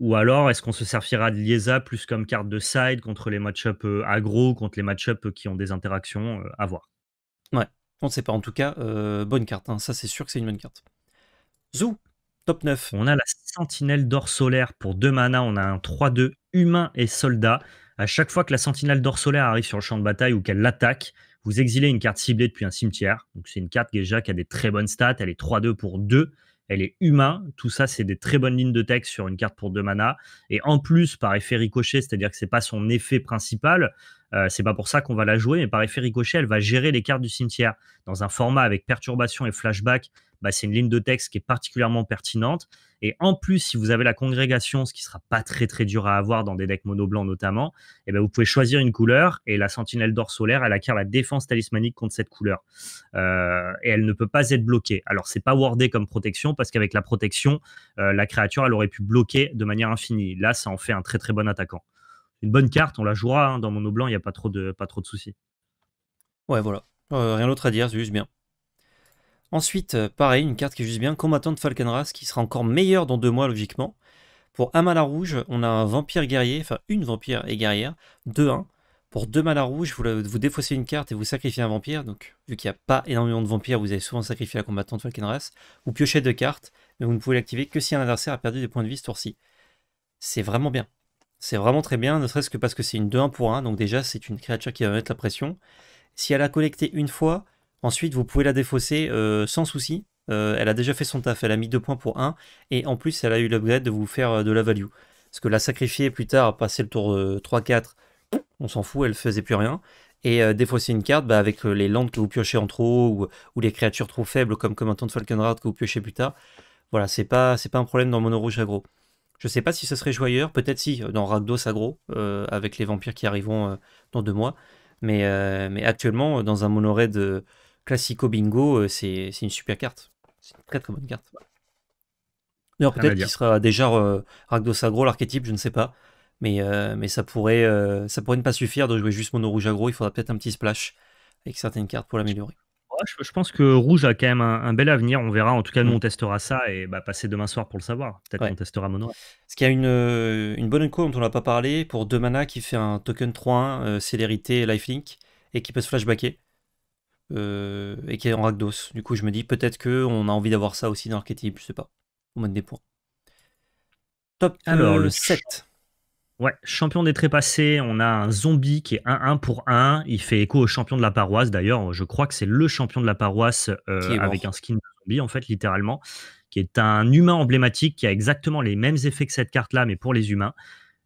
ou alors, est-ce qu'on se servira de Liesa plus comme carte de side contre les match-up euh, aggro, contre les match-up qui ont des interactions euh, à voir Ouais, on ne sait pas. En tout cas, euh, bonne carte. Hein. Ça, c'est sûr que c'est une bonne carte. Zou, top 9. On a la Sentinelle d'Or Solaire. Pour 2 mana, on a un 3-2 humain et soldat. À chaque fois que la Sentinelle d'Or Solaire arrive sur le champ de bataille ou qu'elle l'attaque, vous exilez une carte ciblée depuis un cimetière. Donc, c'est une carte déjà qui a des très bonnes stats. Elle est 3-2 pour 2 elle est humain. Tout ça, c'est des très bonnes lignes de texte sur une carte pour deux mana. Et en plus, par effet ricochet, c'est-à-dire que ce n'est pas son effet principal, euh, c'est pas pour ça qu'on va la jouer, mais par effet ricochet, elle va gérer les cartes du cimetière dans un format avec perturbation et flashback. Bah, c'est une ligne de texte qui est particulièrement pertinente. Et en plus, si vous avez la congrégation, ce qui sera pas très très dur à avoir dans des decks mono blanc notamment, eh ben, vous pouvez choisir une couleur et la sentinelle d'or solaire, elle acquiert la défense talismanique contre cette couleur. Euh, et elle ne peut pas être bloquée. Alors, c'est pas wardé comme protection parce qu'avec la protection, euh, la créature, elle aurait pu bloquer de manière infinie. Là, ça en fait un très très bon attaquant une bonne carte, on la jouera hein, dans mono blanc, il n'y a pas trop de, pas trop de soucis. Ouais, voilà. Euh, rien d'autre à dire, c'est juste bien. Ensuite, euh, pareil, une carte qui est juste bien, combattant de Falkenras, qui sera encore meilleure dans deux mois logiquement. Pour un mana rouge, on a un vampire guerrier, enfin une vampire et guerrière, 2-1. Pour deux mana rouges, vous, vous défaussez une carte et vous sacrifiez un vampire. Donc, vu qu'il n'y a pas énormément de vampires, vous avez souvent sacrifié la combattant de Falkenras. Vous piochez deux cartes, mais vous ne pouvez l'activer que si un adversaire a perdu des points de vie ce tour-ci. C'est vraiment bien. C'est vraiment très bien, ne serait-ce que parce que c'est une 2-1 pour 1, donc déjà c'est une créature qui va mettre la pression. Si elle a collecté une fois, ensuite vous pouvez la défausser euh, sans souci. Euh, elle a déjà fait son taf, elle a mis 2 points pour 1, et en plus elle a eu l'upgrade de vous faire euh, de la value. Parce que la sacrifier plus tard, passer le tour 3-4, on s'en fout, elle faisait plus rien. Et défausser une carte, bah, avec les landes que vous piochez en trop, ou, les créatures trop faibles comme, un temps de Falconrad que vous piochez plus tard, voilà, c'est pas, pas un problème dans Mono Rouge Agro. Je sais pas si ce serait joyeux, peut-être si, dans Ragdos Agro, euh, avec les vampires qui arriveront euh, dans deux mois. Mais, euh, actuellement, dans un mono de classico bingo, c'est une super carte. C'est une très très bonne carte. peut-être qu'il sera déjà Ragdos Agro, l'archétype, je ne sais pas. Mais, ça, pourrait, ça pourrait ne pas suffire de jouer juste mono rouge agro. Il faudra peut-être un petit splash avec certaines cartes pour l'améliorer je, pense que Rouge a quand même un, bel avenir. On verra. En tout cas, nous, mm. on testera ça et bah, passer demain soir pour le savoir. Peut-être qu'on testera Mono. Ce qui a une, euh, bonne écho dont on n'a pas parlé pour deux mana qui fait un token 3 euh, célérité, lifelink et qui peut se flashbacker. Euh, et qui est en ragdos. Du coup, je me dis peut-être qu'on a envie d'avoir ça aussi dans l'archétype. Je sais pas. Au mode des points. Top Alors, le 7. Ouais, champion des trépassés, on a un zombie qui est 1-1 pour 1. Il fait écho au champion de la paroisse. D'ailleurs, je crois que c'est le champion de la paroisse euh, avec un skin zombie, en fait, littéralement, qui est un humain emblématique qui a exactement les mêmes effets que cette carte-là, mais pour les humains.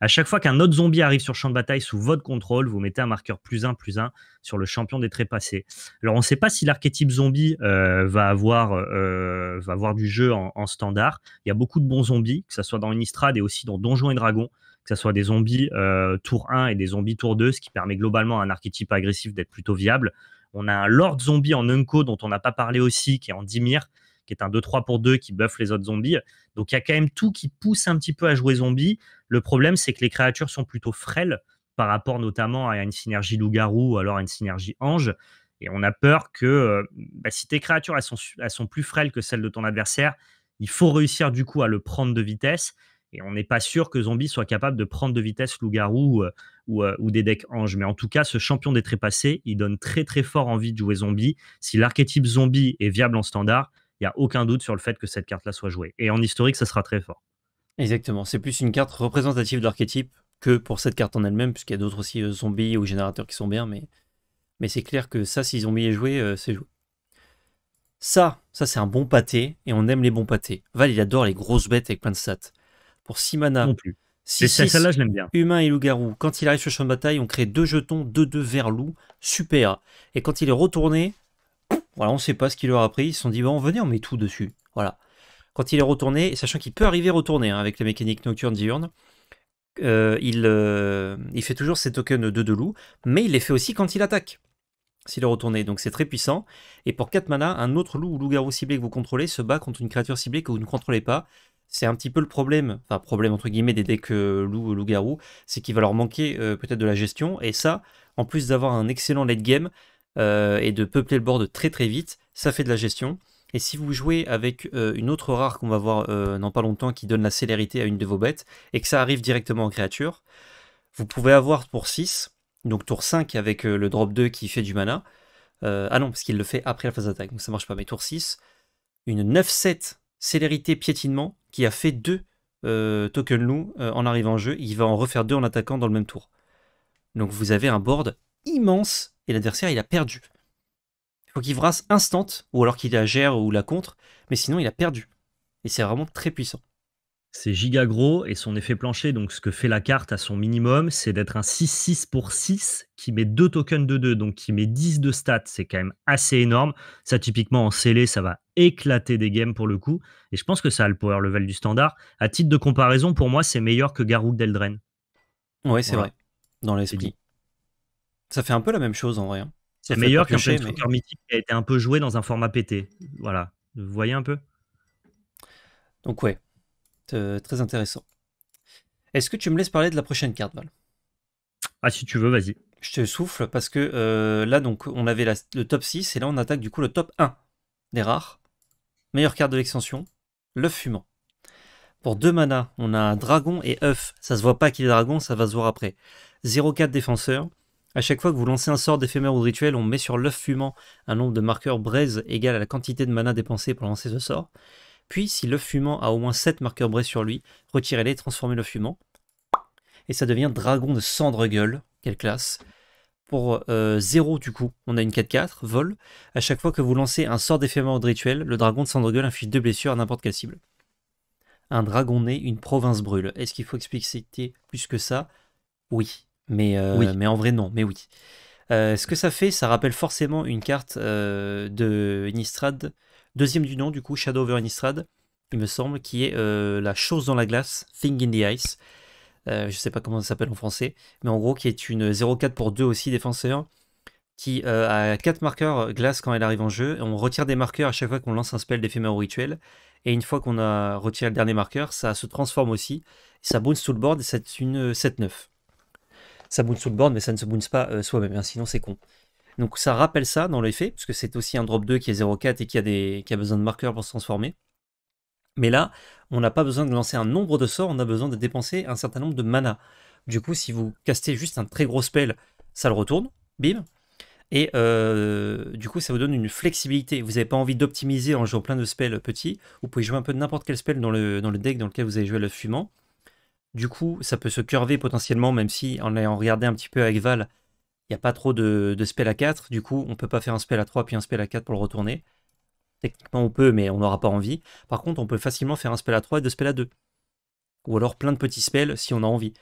À chaque fois qu'un autre zombie arrive sur champ de bataille sous votre contrôle, vous mettez un marqueur plus 1 plus 1 sur le champion des trépassés. Alors on ne sait pas si l'archétype zombie euh, va, avoir, euh, va avoir du jeu en, en standard. Il y a beaucoup de bons zombies, que ce soit dans Innistrad et aussi dans Donjons et Dragons que ce soit des zombies euh, tour 1 et des zombies tour 2, ce qui permet globalement à un archétype agressif d'être plutôt viable. On a un Lord Zombie en Unko dont on n'a pas parlé aussi, qui est en Dimir, qui est un 2-3 pour 2 qui buffe les autres zombies. Donc il y a quand même tout qui pousse un petit peu à jouer zombie. Le problème, c'est que les créatures sont plutôt frêles par rapport notamment à une synergie loup-garou ou alors à une synergie ange. Et on a peur que euh, bah, si tes créatures sont plus frêles que celles de ton adversaire, il faut réussir du coup à le prendre de vitesse. Et on n'est pas sûr que Zombie soit capable de prendre de vitesse Loup-Garou euh, euh, ou, des decks Ange. Mais en tout cas, ce champion des trépassés, il donne très très fort envie de jouer Zombie. Si l'archétype Zombie est viable en standard, il n'y a aucun doute sur le fait que cette carte-là soit jouée. Et en historique, ça sera très fort. Exactement. C'est plus une carte représentative de l'archétype que pour cette carte en elle-même, puisqu'il y a d'autres aussi euh, Zombie ou générateurs qui sont bien, mais, mais c'est clair que ça, si zombie est joué, c'est joué. Ça, ça c'est un bon pâté, et on aime les bons pâtés. Val, il adore les grosses bêtes avec plein de stats pour 6 mana. Non plus. 6, celle-là, je l'aime bien. Humain et loup-garou. Quand il arrive sur le champ de bataille, on crée deux jetons, 2-2 vers loup, super. Et quand il est retourné, voilà, on ne sait pas ce qu'il leur a pris. Ils se sont dit, bon, venez, on met tout dessus. Voilà. Quand il est retourné, sachant qu'il peut arriver retourné hein, avec la mécanique nocturne-diurne, euh, euh, il, fait toujours ses tokens de, de loup, mais il les fait aussi quand il attaque, s'il est retourné. Donc c'est très puissant. Et pour 4 mana, un autre loup ou loup-garou ciblé que vous contrôlez se bat contre une créature ciblée que vous ne contrôlez pas. C'est un petit peu le problème, enfin problème entre guillemets des decks euh, loup, euh, loup-garou, c'est qu'il va leur manquer euh, peut-être de la gestion. Et ça, en plus d'avoir un excellent late game et de peupler le board très très vite, ça fait de la gestion. Et si vous jouez avec une autre rare qu'on va voir dans pas longtemps qui donne la célérité à une de vos bêtes et que ça arrive directement en créature, vous pouvez avoir pour 6, donc tour 5 avec le drop 2 qui fait du mana. ah non, parce qu'il le fait après la phase d'attaque, donc ça marche pas, mais tour 6, une 9-7 célérité piétinement qui a fait deux euh, token loup euh, en arrivant en jeu. Il va en refaire deux en attaquant dans le même tour. Donc vous avez un board immense et l'adversaire il a perdu. Il faut qu'il vrasse instant ou alors qu'il la gère ou la contre, mais sinon il a perdu. Et c'est vraiment très puissant. C'est giga gros et son effet plancher, donc ce que fait la carte à son minimum, c'est d'être un 6-6 pour 6 qui met 2 tokens de 2, donc qui met 10 de stats. C'est quand même assez énorme. Ça, typiquement en scellé, ça va éclater des games pour le coup. Et je pense que ça a le power level du standard. À titre de comparaison, pour moi, c'est meilleur que Garou d'Eldren. oui c'est vrai. Dans l'esprit. Ça fait un peu la même chose en vrai. Hein. C'est meilleur qu'un Planeswalker mythique qui a été un peu joué dans un format pété. Voilà. Vous voyez un peu Donc ouais, euh, très intéressant. Est-ce que tu me laisses parler de la prochaine carte, Val Ah, si tu veux, vas-y. Je te souffle parce que euh, là, donc, on avait le top 6 et là, on attaque du coup le top 1 des rares. Meilleure carte de l'extension, l'œuf fumant. Pour 2 mana, on a un dragon et œuf. Ça se voit pas qu'il est dragon, ça va se voir après. 0,4 défenseur. À chaque fois que vous lancez un sort d'éphémère ou de rituel, on met sur l'œuf fumant un nombre de marqueurs braise égal à la quantité de mana dépensée pour lancer ce sort. Puis, si le fumant a au moins 7 marqueurs brés sur lui, retirez-les, transformez le fumant. Et ça devient dragon de cendre gueule. Quelle classe pour 0 euh, du coup, on a une 4-4, vol. À chaque fois que vous lancez un sort d'éphémère de rituel, le dragon de cendre gueule inflige 2 blessures à n'importe quelle cible. Un dragon né, une province brûle. Est-ce qu'il faut expliciter plus que ça euh, oui. Mais, en vrai, non, mais oui. Euh, ce que ça fait, ça rappelle forcément une carte de Nistrad Deuxième du nom, du coup, Shadow over Innistrad, il me semble, qui est euh, La chose dans la glace, Thing in the Ice. Je euh, je sais pas comment ça s'appelle en français, mais en gros, qui est une 0-4 pour 2 aussi, défenseur, qui euh, a 4 marqueurs glace quand elle arrive en jeu. on retire des marqueurs à chaque fois qu'on lance un spell d'éphémère au rituel. Et une fois qu'on a retiré le dernier marqueur, ça se transforme aussi. ça bounce tout le board et c'est une 7-9. Ça bounce sous le board, mais ça ne se bounce pas soi-même, hein, sinon c'est con. Donc ça rappelle ça dans l'effet, puisque c'est aussi un drop 2 qui est 0,4 et qui a, des, a besoin de marqueurs pour se transformer. Mais là, on n'a pas besoin de lancer un nombre de sorts, on a besoin de dépenser un certain nombre de mana. Du coup, si vous castez juste un très gros spell, ça le retourne, bim. Et euh, du coup, ça vous donne une flexibilité. Vous n'avez pas envie d'optimiser en jouant plein de spells petits. Vous pouvez jouer un peu de n'importe quel spell dans le, dans le deck dans lequel vous avez joué le fumant. Du coup, ça peut se curver potentiellement, même si en ayant regardé un petit peu avec Val, il n'y a pas trop de, de spell à 4, du coup on peut pas faire un spell à 3 puis un spell à 4 pour le retourner. Techniquement on peut, mais on n'aura pas envie. Par contre on peut facilement faire un spell à 3 et deux spells à 2. Ou alors plein de petits spells si on a envie.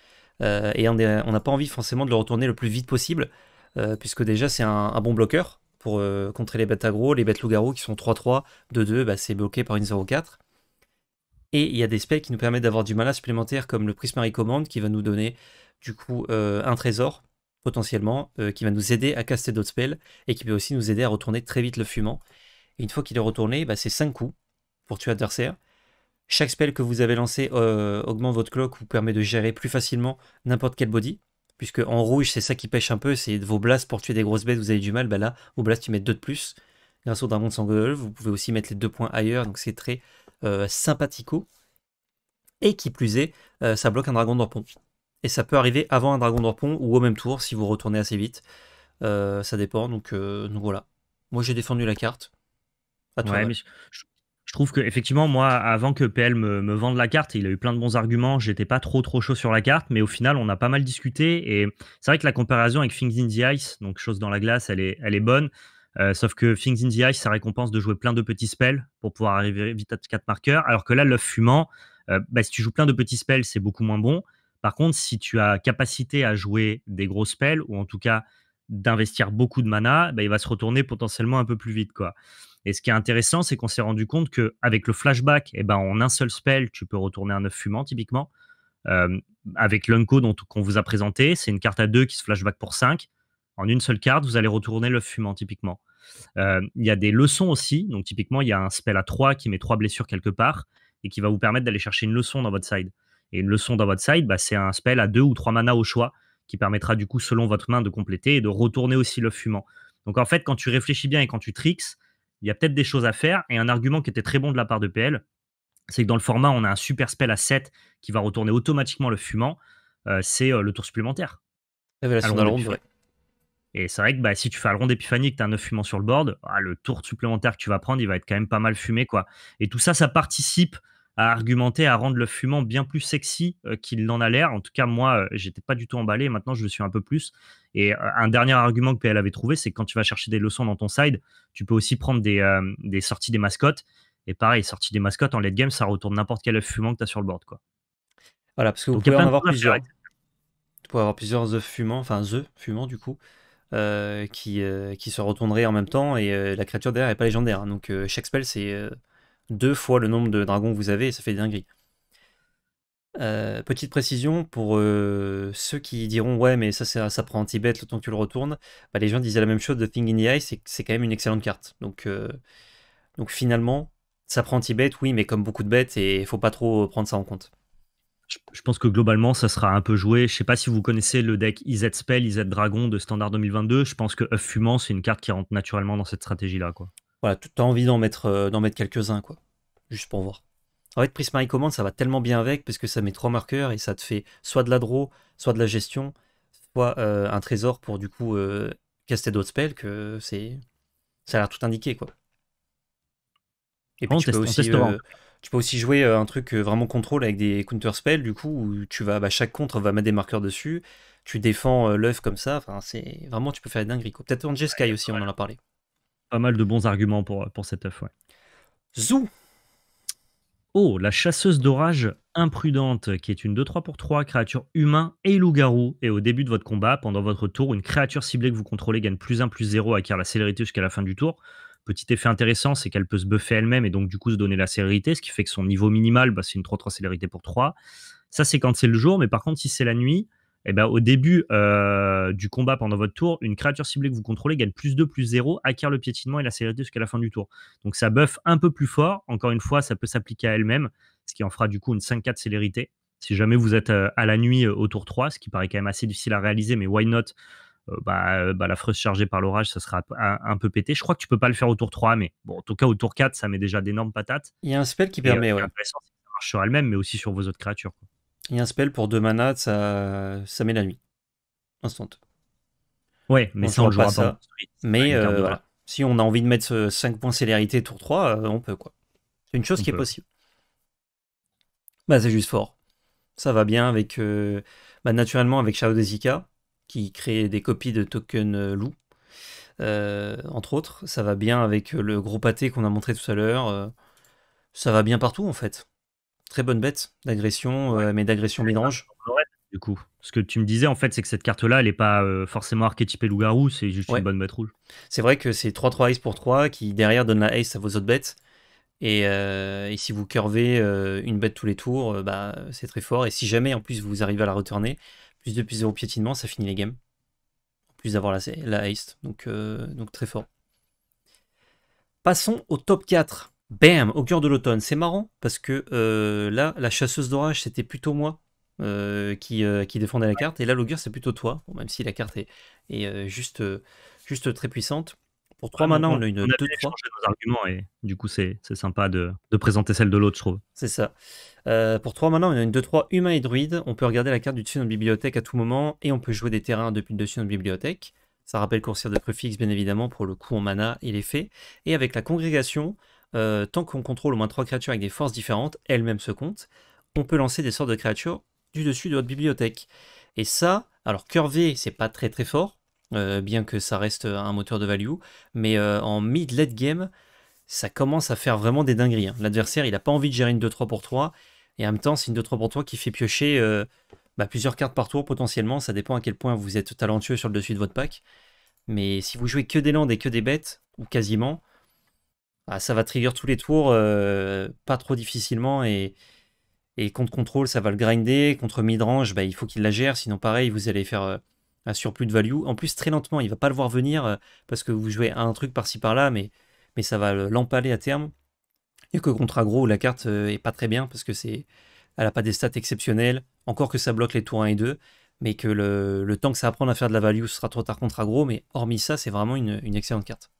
Euh, et on n'a pas envie forcément de le retourner le plus vite possible, euh, puisque déjà c'est un, bon bloqueur pour euh, contrer les bêtes aggro, les bêtes loup-garou qui sont 3-3, 2-2, bah, c'est bloqué par une 0-4. Et il y a des spells qui nous permettent d'avoir du mana supplémentaire comme le Prismari Command qui va nous donner du coup un trésor potentiellement, euh, qui va nous aider à caster d'autres spells et qui peut aussi nous aider à retourner très vite le fumant. une fois qu'il est retourné, bah, c'est 5 coups pour tuer adversaire. Chaque spell que vous avez lancé euh, augmente votre clock, vous permet de gérer plus facilement n'importe quel body. Puisque en rouge, c'est ça qui pêche un peu, c'est vos blasts pour tuer des grosses bêtes, vous avez du mal. Bah là, vos blasts, tu mets 2 de plus. Grâce au dragon de sangle, vous pouvez aussi mettre les 2 points ailleurs, donc c'est très euh, sympathico. Et qui plus est, ça bloque un dragon de et ça peut arriver avant un dragon d'orpon ou au même tour si vous retournez assez vite. Euh, ça dépend, donc, euh, donc voilà. Moi j'ai défendu la carte. À toi, je, trouve que effectivement, moi, avant que PL me, vende la carte, il a eu plein de bons arguments. J'étais pas trop trop chaud sur la carte, mais au final, on a pas mal discuté. Et c'est vrai que la comparaison avec Things in the Ice, donc chose dans la glace, elle est, elle est bonne. Euh, sauf que Things in the Ice, ça récompense de jouer plein de petits spells pour pouvoir arriver vite à 4 marqueurs. Alors que là, l'œuf fumant, bah, si tu joues plein de petits spells, c'est beaucoup moins bon. Par contre, si tu as capacité à jouer des gros spells, ou en tout cas d'investir beaucoup de mana, bah, il va se retourner potentiellement un peu plus vite. quoi. Et ce qui est intéressant, c'est qu'on s'est rendu compte qu'avec le flashback, eh ben, en un seul spell, tu peux retourner un œuf fumant typiquement. avec l'unco qu'on vous a présenté, c'est une carte à 2 qui se flashback pour 5. En une seule carte, vous allez retourner l'œuf fumant typiquement. Il y a des leçons aussi. Donc typiquement, il y a un spell à 3 qui met 3 blessures quelque part et qui va vous permettre d'aller chercher une leçon dans votre side. Et une leçon dans votre side, bah, c'est un spell à 2 ou 3 mana au choix qui permettra du coup, selon votre main, de compléter et de retourner aussi le fumant. Donc en fait, quand tu réfléchis bien et quand tu tricks, il y a peut-être des choses à faire. Et un argument qui était très bon de la part de PL, c'est que dans le format, on a un super spell à 7 qui va retourner automatiquement le fumant. Euh, c'est euh, le tour supplémentaire. Et c'est vrai que bah, si tu fais un rond d'épiphanie et que tu as un 9 fumant sur le board, ah, le tour supplémentaire que tu vas prendre, il va être quand même pas mal fumé. quoi. Et tout ça, ça participe à argumenter, à rendre le fumant bien plus sexy euh, qu'il n'en a l'air. En tout cas, moi, euh, j'étais pas du tout emballé. Maintenant, je le suis un peu plus. Et euh, un dernier argument que PL avait trouvé, c'est que quand tu vas chercher des leçons dans ton side, tu peux aussi prendre des, sorties des mascottes. Et pareil, sortie des mascottes en late game, ça retourne n'importe quel fumant que tu as sur le board. Quoi. Voilà, parce que vous pouvez en avoir plusieurs. Vous avoir plusieurs œufs fumants, enfin The fumants du coup. qui, qui se retourneraient en même temps et la créature derrière n'est pas légendaire. Hein. Donc chaque spell c'est deux fois le nombre de dragons que vous avez et ça fait des euh, petite précision pour euh, ceux qui diront ouais mais ça ça, ça prend anti-bet le temps que tu le retournes, bah, les gens disaient la même chose de Thing in the Eye, c'est quand même une excellente carte. Donc, euh, donc finalement, ça prend anti-bet, oui, mais comme beaucoup de bêtes, et il faut pas trop prendre ça en compte. Je, pense que globalement, ça sera un peu joué. Je sais pas si vous connaissez le deck IZ Spell, IZ Dragon de Standard 2022. Je pense que Oeuf fumant, c'est une carte qui rentre naturellement dans cette stratégie-là. quoi. Voilà, tu as envie d'en mettre, euh, mettre quelques-uns, quoi. Juste pour voir. En fait, Prisma Command, ça va tellement bien avec parce que ça met trois marqueurs et ça te fait soit de la draw, soit de la gestion, soit euh, un trésor pour du coup euh, caster d'autres spells que c'est. Ça a l'air tout indiqué quoi. Et puis, tu, peux aussi, tu peux aussi jouer un truc vraiment contrôle avec des counter spells du coup où tu vas bah, chaque contre va mettre des marqueurs dessus, tu défends l'œuf comme ça. Enfin, c'est vraiment tu peux faire des dingueries. Peut-être en Sky aussi, on en a parlé pas mal de bons arguments pour, pour cette fois. Zou Oh, la chasseuse d'orage imprudente, qui est une 2-3 pour 3, créature humain et loup-garou. Et au début de votre combat, pendant votre tour, une créature ciblée que vous contrôlez gagne plus 1 plus 0, acquiert la célérité jusqu'à la fin du tour. Petit effet intéressant, c'est qu'elle peut se buffer elle-même et donc du coup se donner la célérité, ce qui fait que son niveau minimal, bah, c'est une 3-3 célérité pour 3. Ça, c'est quand c'est le jour, mais par contre, si c'est la nuit, eh ben, au début euh, du combat pendant votre tour, une créature ciblée que vous contrôlez gagne plus 2, plus 0, acquiert le piétinement et la célérité jusqu'à la fin du tour. Donc ça buff un peu plus fort. Encore une fois, ça peut s'appliquer à elle-même, ce qui en fera du coup une 5-4 célérité. Si jamais vous êtes euh, à la nuit euh, au tour 3, ce qui paraît quand même assez difficile à réaliser, mais why not bah, bah, la freuse chargée par l'orage, ça sera un, peu pété. Je crois que tu peux pas le faire au tour 3, mais bon, en tout cas, au tour 4, ça met déjà d'énormes patates. Il y a un spell qui permet, ouais. ça marche sur elle-même, mais aussi sur vos autres créatures. Et un spell pour deux manades, ça, ça met la nuit. Instant. Ouais, mais ça, on le jouera Mais euh, si on a envie de mettre 5 euh, points célérité tour 3, euh, on peut quoi. C'est une chose qui est possible. Bah, c'est juste fort. Ça va bien avec. Bah, naturellement, avec Shadow Desika, qui crée des copies de token loup, entre autres. Ça va bien avec le gros pâté qu'on a montré tout à l'heure. ça va bien partout, en fait très bonne bête d'agression, euh, mais d'agression mélange. Du coup, ce que tu me disais en fait, c'est que cette carte-là, elle n'est pas euh, forcément archétypée loup-garou, c'est juste une bonne bête rouge. C'est vrai que c'est 3-3 ace pour 3 qui derrière donne la ace à vos autres bêtes. Et, euh, si vous curvez une bête tous les tours, bah, c'est très fort. Et si jamais en plus vous arrivez à la retourner, plus de plus 0 piétinement, ça finit les games. En plus d'avoir la, la donc, donc très fort. Passons au top 4 bam, au cœur de l'automne. C'est marrant parce que euh, là, la chasseuse d'orage, c'était plutôt moi euh, qui, euh, défendait la carte. Et là, l'augure, c'est plutôt toi. même si la carte est, juste, très puissante. Pour 3 ah, maintenant, on, a une 2-3. nos arguments et du coup, c'est sympa de, présenter celle de l'autre, je trouve. C'est ça. pour 3 maintenant, on a une 2-3 humain et druide. On peut regarder la carte du dessus de notre bibliothèque à tout moment et on peut jouer des terrains depuis le dessus de notre bibliothèque. Ça rappelle Coursier de préfixe, bien évidemment, pour le coup en mana et l'effet. Et avec la congrégation, euh, tant qu'on contrôle au moins trois créatures avec des forces différentes, elles-mêmes se comptent, on peut lancer des sortes de créatures du dessus de votre bibliothèque. Et ça, alors curvé, c'est pas très très fort, euh, bien que ça reste un moteur de value, mais euh, en mid-late game, ça commence à faire vraiment des dingueries. Hein. L'adversaire, il n'a pas envie de gérer une 2-3 pour 3, et en même temps, c'est une 2-3 pour 3 qui fait piocher bah, plusieurs cartes par tour potentiellement, ça dépend à quel point vous êtes talentueux sur le dessus de votre pack. Mais si vous jouez que des landes et que des bêtes, ou quasiment, ah, ça va trigger tous les tours, euh, pas trop difficilement, et, contre contrôle, ça va le grinder. Contre midrange, bah, il faut qu'il la gère, sinon pareil, vous allez faire euh, un surplus de value. En plus, très lentement, il va pas le voir venir, euh, parce que vous jouez un truc par-ci par-là, mais, mais ça va l'empaler à terme. Et que contre aggro, la carte est pas très bien, parce que c'est elle n'a pas des stats exceptionnelles, encore que ça bloque les tours 1 et 2, mais que le, temps que ça apprend à faire de la value, ce sera trop tard contre aggro, mais hormis ça, c'est vraiment une excellente carte.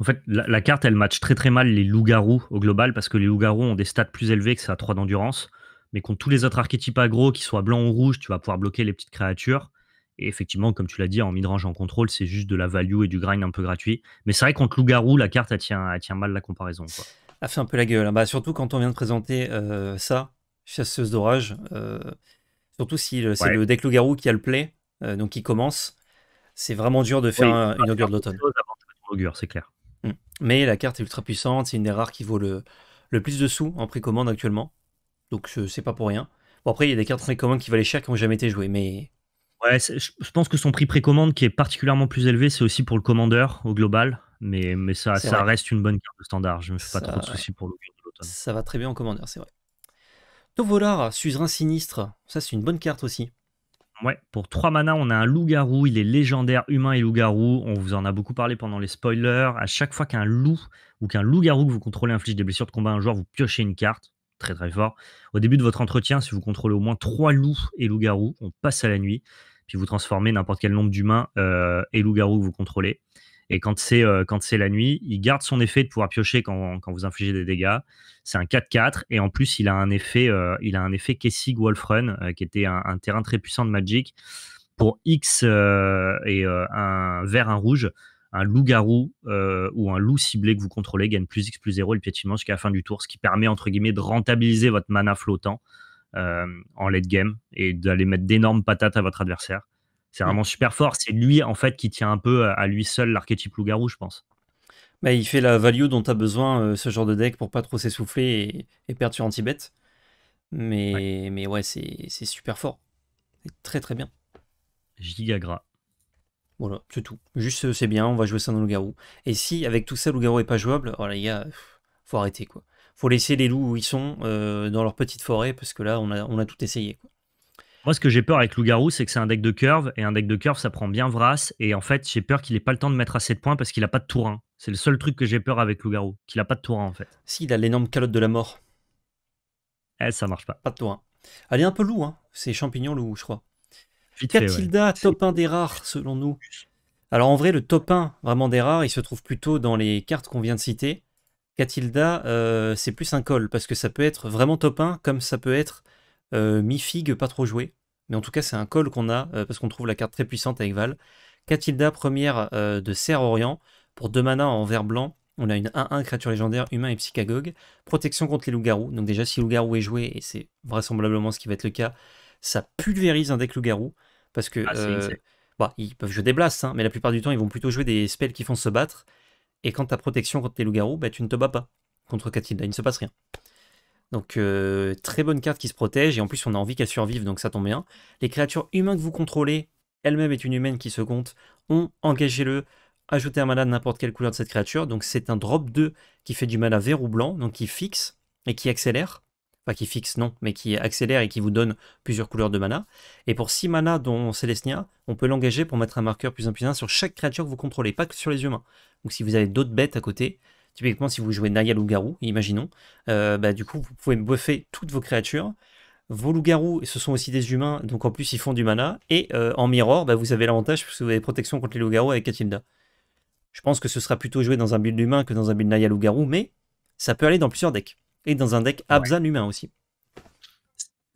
En fait, la, carte, elle match très très mal les loups-garous au global parce que les loups-garous ont des stats plus élevés que ça à 3 d'endurance. Mais contre tous les autres archétypes agro, qu'ils soient blancs ou rouges, tu vas pouvoir bloquer les petites créatures. Et effectivement, comme tu l'as dit, en midrange en contrôle, c'est juste de la value et du grind un peu gratuit. Mais c'est vrai contre loup garous la carte, elle tient, elle tient mal la comparaison. Quoi. Elle fait un peu la gueule. Hein. Bah, surtout quand on vient de présenter euh, ça, chasseuse d'orage. Euh, surtout si c'est le deck loups garou qui a le play, euh, donc qui commence. C'est vraiment dur de faire une augure de l'automne. c'est clair. Mais la carte est ultra puissante, c'est une des rares qui vaut le, le plus de sous en précommande actuellement. Donc euh, c'est pas pour rien. Bon après il y a des cartes précommande qui valaient cher qui n'ont jamais été jouées, mais. Ouais, je pense que son prix précommande qui est particulièrement plus élevé, c'est aussi pour le commandeur au global. Mais, mais ça, ça reste une bonne carte standard. Je ne me fais pas trop de soucis pour l'automne. Ça va très bien en commandeur, c'est vrai. Tovolar, suzerain sinistre, ça c'est une bonne carte aussi. Ouais, pour 3 manas, on a un loup-garou. Il est légendaire, humain et loup-garou. On vous en a beaucoup parlé pendant les spoilers. À chaque fois qu'un loup ou qu'un loup-garou que vous contrôlez inflige des blessures de combat à un joueur, vous piochez une carte. Très très fort. Au début de votre entretien, si vous contrôlez au moins 3 loups et loups-garous, on passe à la nuit. Puis vous transformez n'importe quel nombre d'humains euh, et loups-garous que vous contrôlez. Et euh, quand c'est la nuit, il garde son effet de pouvoir piocher quand, vous infligez des dégâts. C'est un 4-4. Et en plus, il a un effet, euh, il a un effet Kessig Wolfrun, euh, qui était un, terrain très puissant de Magic. Pour X et un vert, un rouge, un loup-garou ou un loup ciblé que vous contrôlez gagne plus X plus 0 le piétinement jusqu'à la fin du tour, ce qui permet entre guillemets de rentabiliser votre mana flottant en late game et d'aller mettre d'énormes patates à votre adversaire. C'est vraiment mmh. super fort. C'est lui, en fait, qui tient un peu euh, à lui seul l'archétype loup-garou, je pense. mais bah, il fait la value dont tu as besoin, euh, ce genre de deck, pour pas trop s'essouffler et, perdre sur anti Mais ouais, mais ouais c'est super fort. très très bien. Giga gras. Voilà, c'est tout. Juste, euh, c'est bien, on va jouer ça dans le garou. Et si, avec tout ça, loup garou est pas jouable, il y a faut arrêter quoi. Faut laisser les loups où ils sont, dans leur petite forêt, parce que là, on a, on a tout essayé quoi. Moi, ce que j'ai peur avec Loup-Garou, c'est que c'est un deck de curve, et un deck de curve, ça prend bien Vras, et en fait, j'ai peur qu'il n'ait pas le temps de mettre assez de points parce qu'il n'a pas de 1. C'est le seul truc que j'ai peur avec Loup-Garou, qu'il n'a pas de 1, en fait. Si, il a l'énorme calotte de la mort. Eh, ça marche pas. Pas de 1. Elle est un peu loup, hein. c'est champignon loup, je crois. Catilda, top 1 des rares, selon nous. Alors en vrai, le top 1 vraiment des rares, il se trouve plutôt dans les cartes qu'on vient de citer. Catilda, euh, c'est plus un col, parce que ça peut être vraiment top 1, comme ça peut être euh, Mi-Fig, pas trop joué. Mais en tout cas, c'est un call qu'on a euh, parce qu'on trouve la carte très puissante avec Val. Catilda, première euh, de Serre Orient. Pour deux mana en vert blanc, on a une 1-1 créature légendaire, humain et psychagogue. Protection contre les loups-garous. Donc, déjà, si loup-garou est joué, et c'est vraisemblablement ce qui va être le cas, ça pulvérise un deck loup garous Parce que. Ah, bah, ils peuvent jouer des blasts, hein, mais la plupart du temps, ils vont plutôt jouer des spells qui font se battre. Et quand as protection contre les loups-garous, bah, tu ne te bats pas contre Catilda. Il ne se passe rien. Donc euh, très bonne carte qui se protège et en plus on a envie qu'elle survive donc ça tombe bien. Les créatures humaines que vous contrôlez, elle-même est une humaine qui se compte, ont, engagez-le, ajoutez un mana de n'importe quelle couleur de cette créature. Donc c'est un drop 2 qui fait du mana vert ou blanc, donc qui fixe et qui accélère. Enfin qui fixe non, mais qui accélère et qui vous donne plusieurs couleurs de mana. Et pour 6 mana dont Célestia, on peut l'engager pour mettre un marqueur plus un plus 1 sur chaque créature que vous contrôlez, pas que sur les humains. Donc si vous avez d'autres bêtes à côté, Typiquement, si vous jouez Naya ou garou imaginons, euh, bah, du coup, vous pouvez buffer toutes vos créatures. Vos loups-garous, ce sont aussi des humains, donc en plus, ils font du mana. Et euh, en mirror, bah, vous avez l'avantage parce que vous avez protection contre les loups-garous avec Katilda. Je pense que ce sera plutôt joué dans un build humain que dans un build Naya ou garou mais ça peut aller dans plusieurs decks. Et dans un deck Abzan humain aussi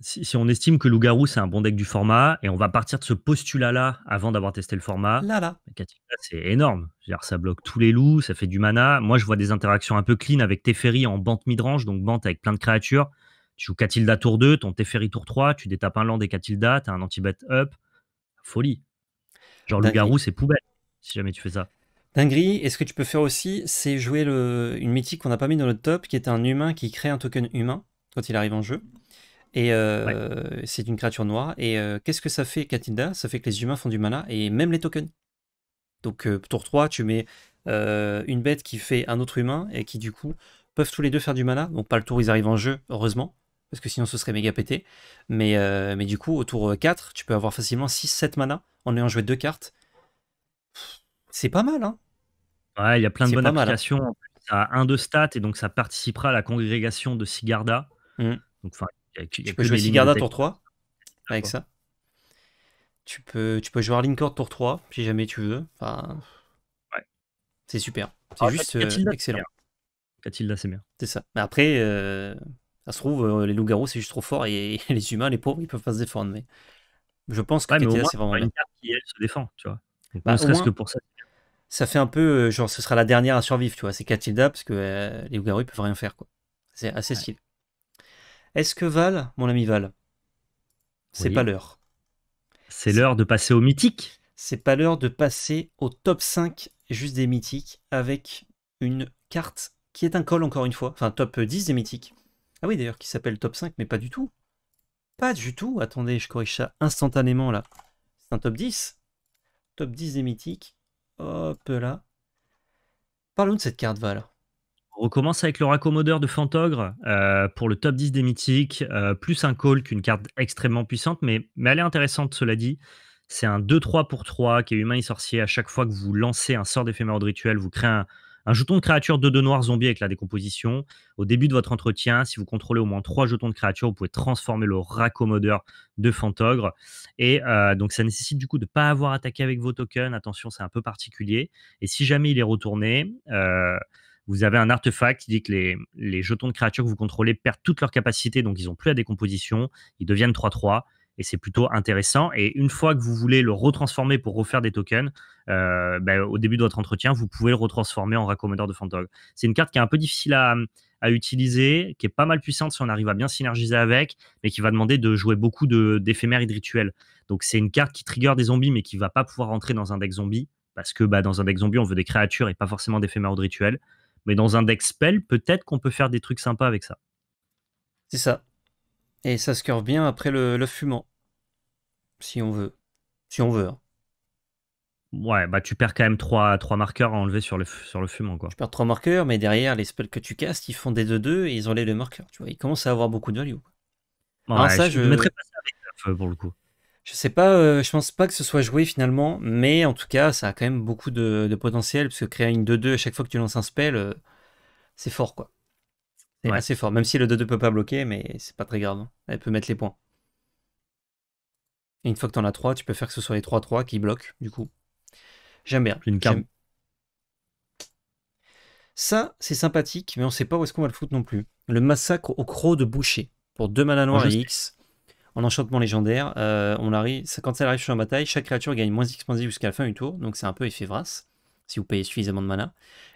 si, on estime que Loup-Garou, c'est un bon deck du format, et on va partir de ce postulat-là avant d'avoir testé le format, là, là. c'est énorme. Ça bloque tous les loups, ça fait du mana. Moi, je vois des interactions un peu clean avec Teferi en bande midrange, donc bande avec plein de créatures. Tu joues Catilda tour 2, ton Teferi tour 3, tu détapes un land et Catilda, t'as un anti-bet up. Folie. Genre Loup-Garou, c'est poubelle, si jamais tu fais ça. Dinguerie, est ce que tu peux faire aussi, c'est jouer le... une mythique qu'on n'a pas mis dans notre top, qui est un humain qui crée un token humain quand il arrive en jeu. Et euh, c'est une créature noire. Et euh, qu'est-ce que ça fait, Katilda Ça fait que les humains font du mana et même les tokens. Donc, euh, tour 3, tu mets une bête qui fait un autre humain et qui, du coup, peuvent tous les deux faire du mana. Donc, pas le tour, ils arrivent en jeu, heureusement parce que sinon ce serait méga pété. Mais, mais du coup, au tour 4, tu peux avoir facilement 6-7 mana en ayant joué deux cartes. C'est pas mal, hein Ouais, il y a plein de bonnes hein. applications. Ça a un de stats et donc ça participera à la congrégation de Sigarda. Mmh. Donc Donc, tu peux jouer Sigarda tour 3 avec ça. Tu peux, tu peux jouer Arling Cord tour 3 si jamais tu veux. C'est super. C'est ah, juste euh, excellent. Catilda, c'est bien. C'est ça. Mais après, euh, ça se trouve, euh, les loups-garous, c'est juste trop fort et, les humains, les pauvres, ils peuvent pas se défendre. Mais je pense que c'est vraiment. qui, elle, se défend, tu vois. Bah, que pour ça. Ça fait un peu, genre, ce sera la dernière à survivre, tu vois. C'est Catilda, parce que les loups-garous, ils peuvent rien faire, quoi. C'est assez stylé. Est-ce que Val, mon ami Val, c'est pas l'heure C'est l'heure de passer au mythique C'est pas l'heure de passer au top 5 juste des mythiques avec une carte qui est un col encore une fois, enfin top 10 des mythiques. Ah oui d'ailleurs qui s'appelle top 5 mais pas du tout. Pas du tout, attendez, je corrige ça instantanément là. C'est un top 10. Top 10 des mythiques. Hop là. Parlons de cette carte Val. On recommence avec le raccommodeur de Fantogre euh, pour le top 10 des mythiques, euh, plus un call qu'une carte extrêmement puissante, mais, mais elle est intéressante, cela dit. C'est un 2-3 pour 3 qui est humain et sorcier. À chaque fois que vous lancez un sort d'éphémère de rituel, vous créez un, jeton de créature de 2 noirs zombie avec la décomposition. Au début de votre entretien, si vous contrôlez au moins 3 jetons de créature, vous pouvez transformer le raccommodeur de Fantogre. Et euh, donc, ça nécessite du coup de ne pas avoir attaqué avec vos tokens. Attention, c'est un peu particulier. Et si jamais il est retourné, vous avez un artefact qui dit que les, jetons de créatures que vous contrôlez perdent toutes leur capacité, donc ils n'ont plus la décomposition, ils deviennent 3-3, et c'est plutôt intéressant. Et une fois que vous voulez le retransformer pour refaire des tokens, euh, ben, au début de votre entretien, vous pouvez le retransformer en raccommodeur de Fantog. C'est une carte qui est un peu difficile à, utiliser, qui est pas mal puissante si on arrive à bien synergiser avec, mais qui va demander de jouer beaucoup d'éphémères et de rituels. Donc c'est une carte qui trigger des zombies, mais qui va pas pouvoir entrer dans un deck zombie, parce que bah, dans un deck zombie, on veut des créatures et pas forcément d'éphémères ou de rituels. Mais dans un deck spell, peut-être qu'on peut faire des trucs sympas avec ça. C'est ça. Et ça se curve bien après le, fumant. Si on veut. Si on veut. Hein. Ouais, bah tu perds quand même 3, marqueurs à enlever sur le, sur le fumant. Quoi. Je perds 3 marqueurs, mais derrière, les spells que tu castes, ils font des 2-2 et ils les le marqueurs. Tu vois, ils commencent à avoir beaucoup de value. Ah, ça, je ne mettrais pas ça avec pour le coup. Je sais pas, euh, je pense pas que ce soit joué finalement, mais en tout cas, ça a quand même beaucoup de, potentiel, parce que créer une 2-2 à chaque fois que tu lances un spell, euh, c'est fort quoi. C'est assez fort, même si le 2-2 peut pas bloquer, mais c'est pas très grave. Hein. Elle peut mettre les points. Et une fois que t'en as 3, tu peux faire que ce soit les 3-3 qui bloquent, du coup. J'aime bien. Une carte. Ça, c'est sympathique, mais on sait pas où est-ce qu'on va le foutre non plus. Le massacre au croc de boucher, pour 2 mana noirs et X. En enchantement légendaire, euh, quand elle arrive sur la bataille, chaque créature gagne moins X jusqu'à la fin du tour, donc c'est un peu effet effévrace, si vous payez suffisamment de mana.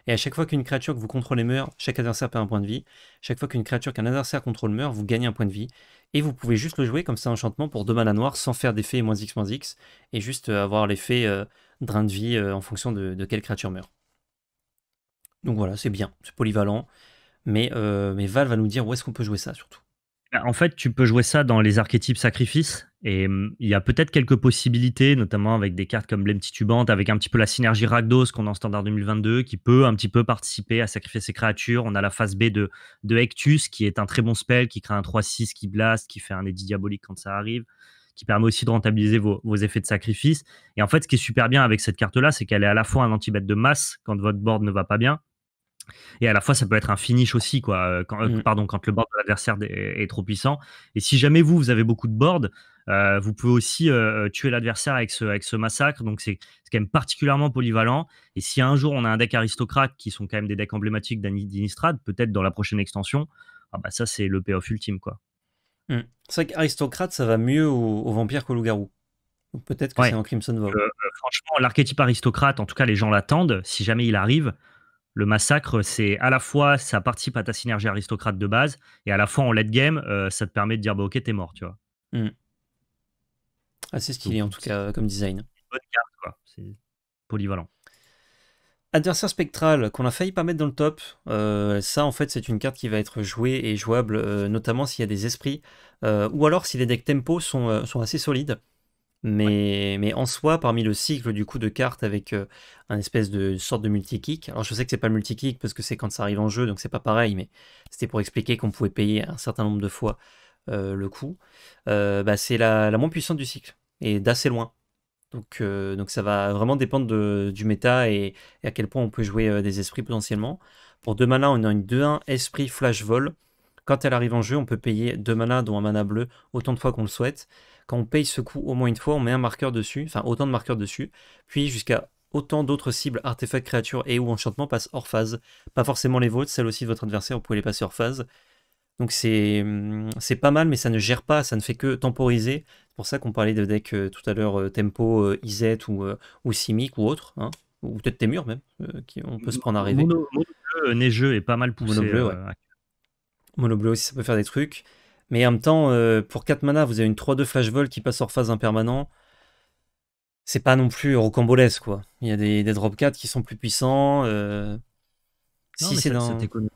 Et à chaque fois qu'une créature que vous contrôlez meurt, chaque adversaire perd un point de vie. Chaque fois qu'une créature qu'un adversaire contrôle meurt, vous gagnez un point de vie. Et vous pouvez juste le jouer comme ça, enchantement, pour deux mana noirs, sans faire d'effet moins X X, et juste euh, avoir l'effet euh, drain de vie en fonction de, quelle créature meurt. Donc voilà, c'est bien, c'est polyvalent. Mais, mais, Val va nous dire où est-ce qu'on peut jouer ça surtout. Bah, en fait, tu peux jouer ça dans les archétypes sacrifices. Et mm, il y a peut-être quelques possibilités, notamment avec des cartes comme Blême Titubante, avec un petit peu la synergie ragdos qu'on a en standard 2022, qui peut un petit peu participer à sacrifier ses créatures. On a la phase B de, Hectus, qui est un très bon spell, qui crée un 3-6, qui blast, qui fait un édit diabolique quand ça arrive, qui permet aussi de rentabiliser vos, vos, effets de sacrifice. Et en fait, ce qui est super bien avec cette carte-là, c'est qu'elle est à la fois un anti-bête de masse quand votre board ne va pas bien, et à la fois, ça peut être un finish aussi, quoi. Euh, euh, mm. Quand, le board de l'adversaire est, trop puissant. Et si jamais vous, vous avez beaucoup de boards, euh, vous pouvez aussi tuer l'adversaire avec ce, massacre. Donc, c'est quand même particulièrement polyvalent. Et si un jour on a un deck aristocrate qui sont quand même des decks emblématiques d'Inistrad, peut-être dans la prochaine extension, ah bah ça, c'est le payoff ultime, quoi. Mm. C'est vrai qu'aristocrate, ça va mieux aux au vampire qu'au loups-garous. Peut-être que c'est en Crimson Vault franchement, l'archétype aristocrate, en tout cas, les gens l'attendent. Si jamais il arrive, le massacre, c'est à la fois ça participe à ta synergie aristocrate de base, et à la fois en late game, euh, ça te permet de dire bah, ok, t'es mort, tu vois. Mmh. Ah, c'est stylé en tout cas euh, comme design. Bonne carte, quoi. C'est polyvalent. Adversaire spectral qu'on a failli pas mettre dans le top. Euh, ça, en fait, c'est une carte qui va être jouée et jouable, notamment s'il y a des esprits, ou alors si les decks tempo sont, sont assez solides. Mais, en soi, parmi le cycle du coup de cartes avec une euh, un espèce de sorte de multi-kick, alors je sais que c'est pas le multi-kick parce que c'est quand ça arrive en jeu, donc c'est pas pareil, mais c'était pour expliquer qu'on pouvait payer un certain nombre de fois euh, le coup, euh, bah, c'est la, la, moins puissante du cycle et d'assez loin. Donc, donc ça va vraiment dépendre du méta et, à quel point on peut jouer des esprits potentiellement. Pour deux manas, on a une 2-1 esprit flash vol. Quand elle arrive en jeu, on peut payer deux manas, dont un mana bleu, autant de fois qu'on le souhaite. Quand on paye ce coût au moins une fois, on met un marqueur dessus, enfin autant de marqueurs dessus, puis jusqu'à autant d'autres cibles, artefacts, créatures et ou enchantements passent hors phase. Pas forcément les vôtres, celles aussi de votre adversaire, vous pouvez les passer hors phase. Donc c'est hmm, pas mal, mais ça ne gère pas, ça ne fait que temporiser. C'est pour ça qu'on parlait de deck euh, tout à l'heure, euh, Tempo, euh, Izet ou, ou Simic ou autre, hein, ou peut-être Témur même, qui, on peut se prendre à rêver. Mono, neigeux est pas mal pour Mono bleu, bleu aussi, ça peut faire des trucs. Mais en même temps, euh, pour 4 mana, vous avez une 3-2 Flash Vol qui passe en phase impermanent. C'est pas non plus rocambolesque, quoi. Il y a des, drop 4 qui sont plus puissants. Euh. si c'est dans. Une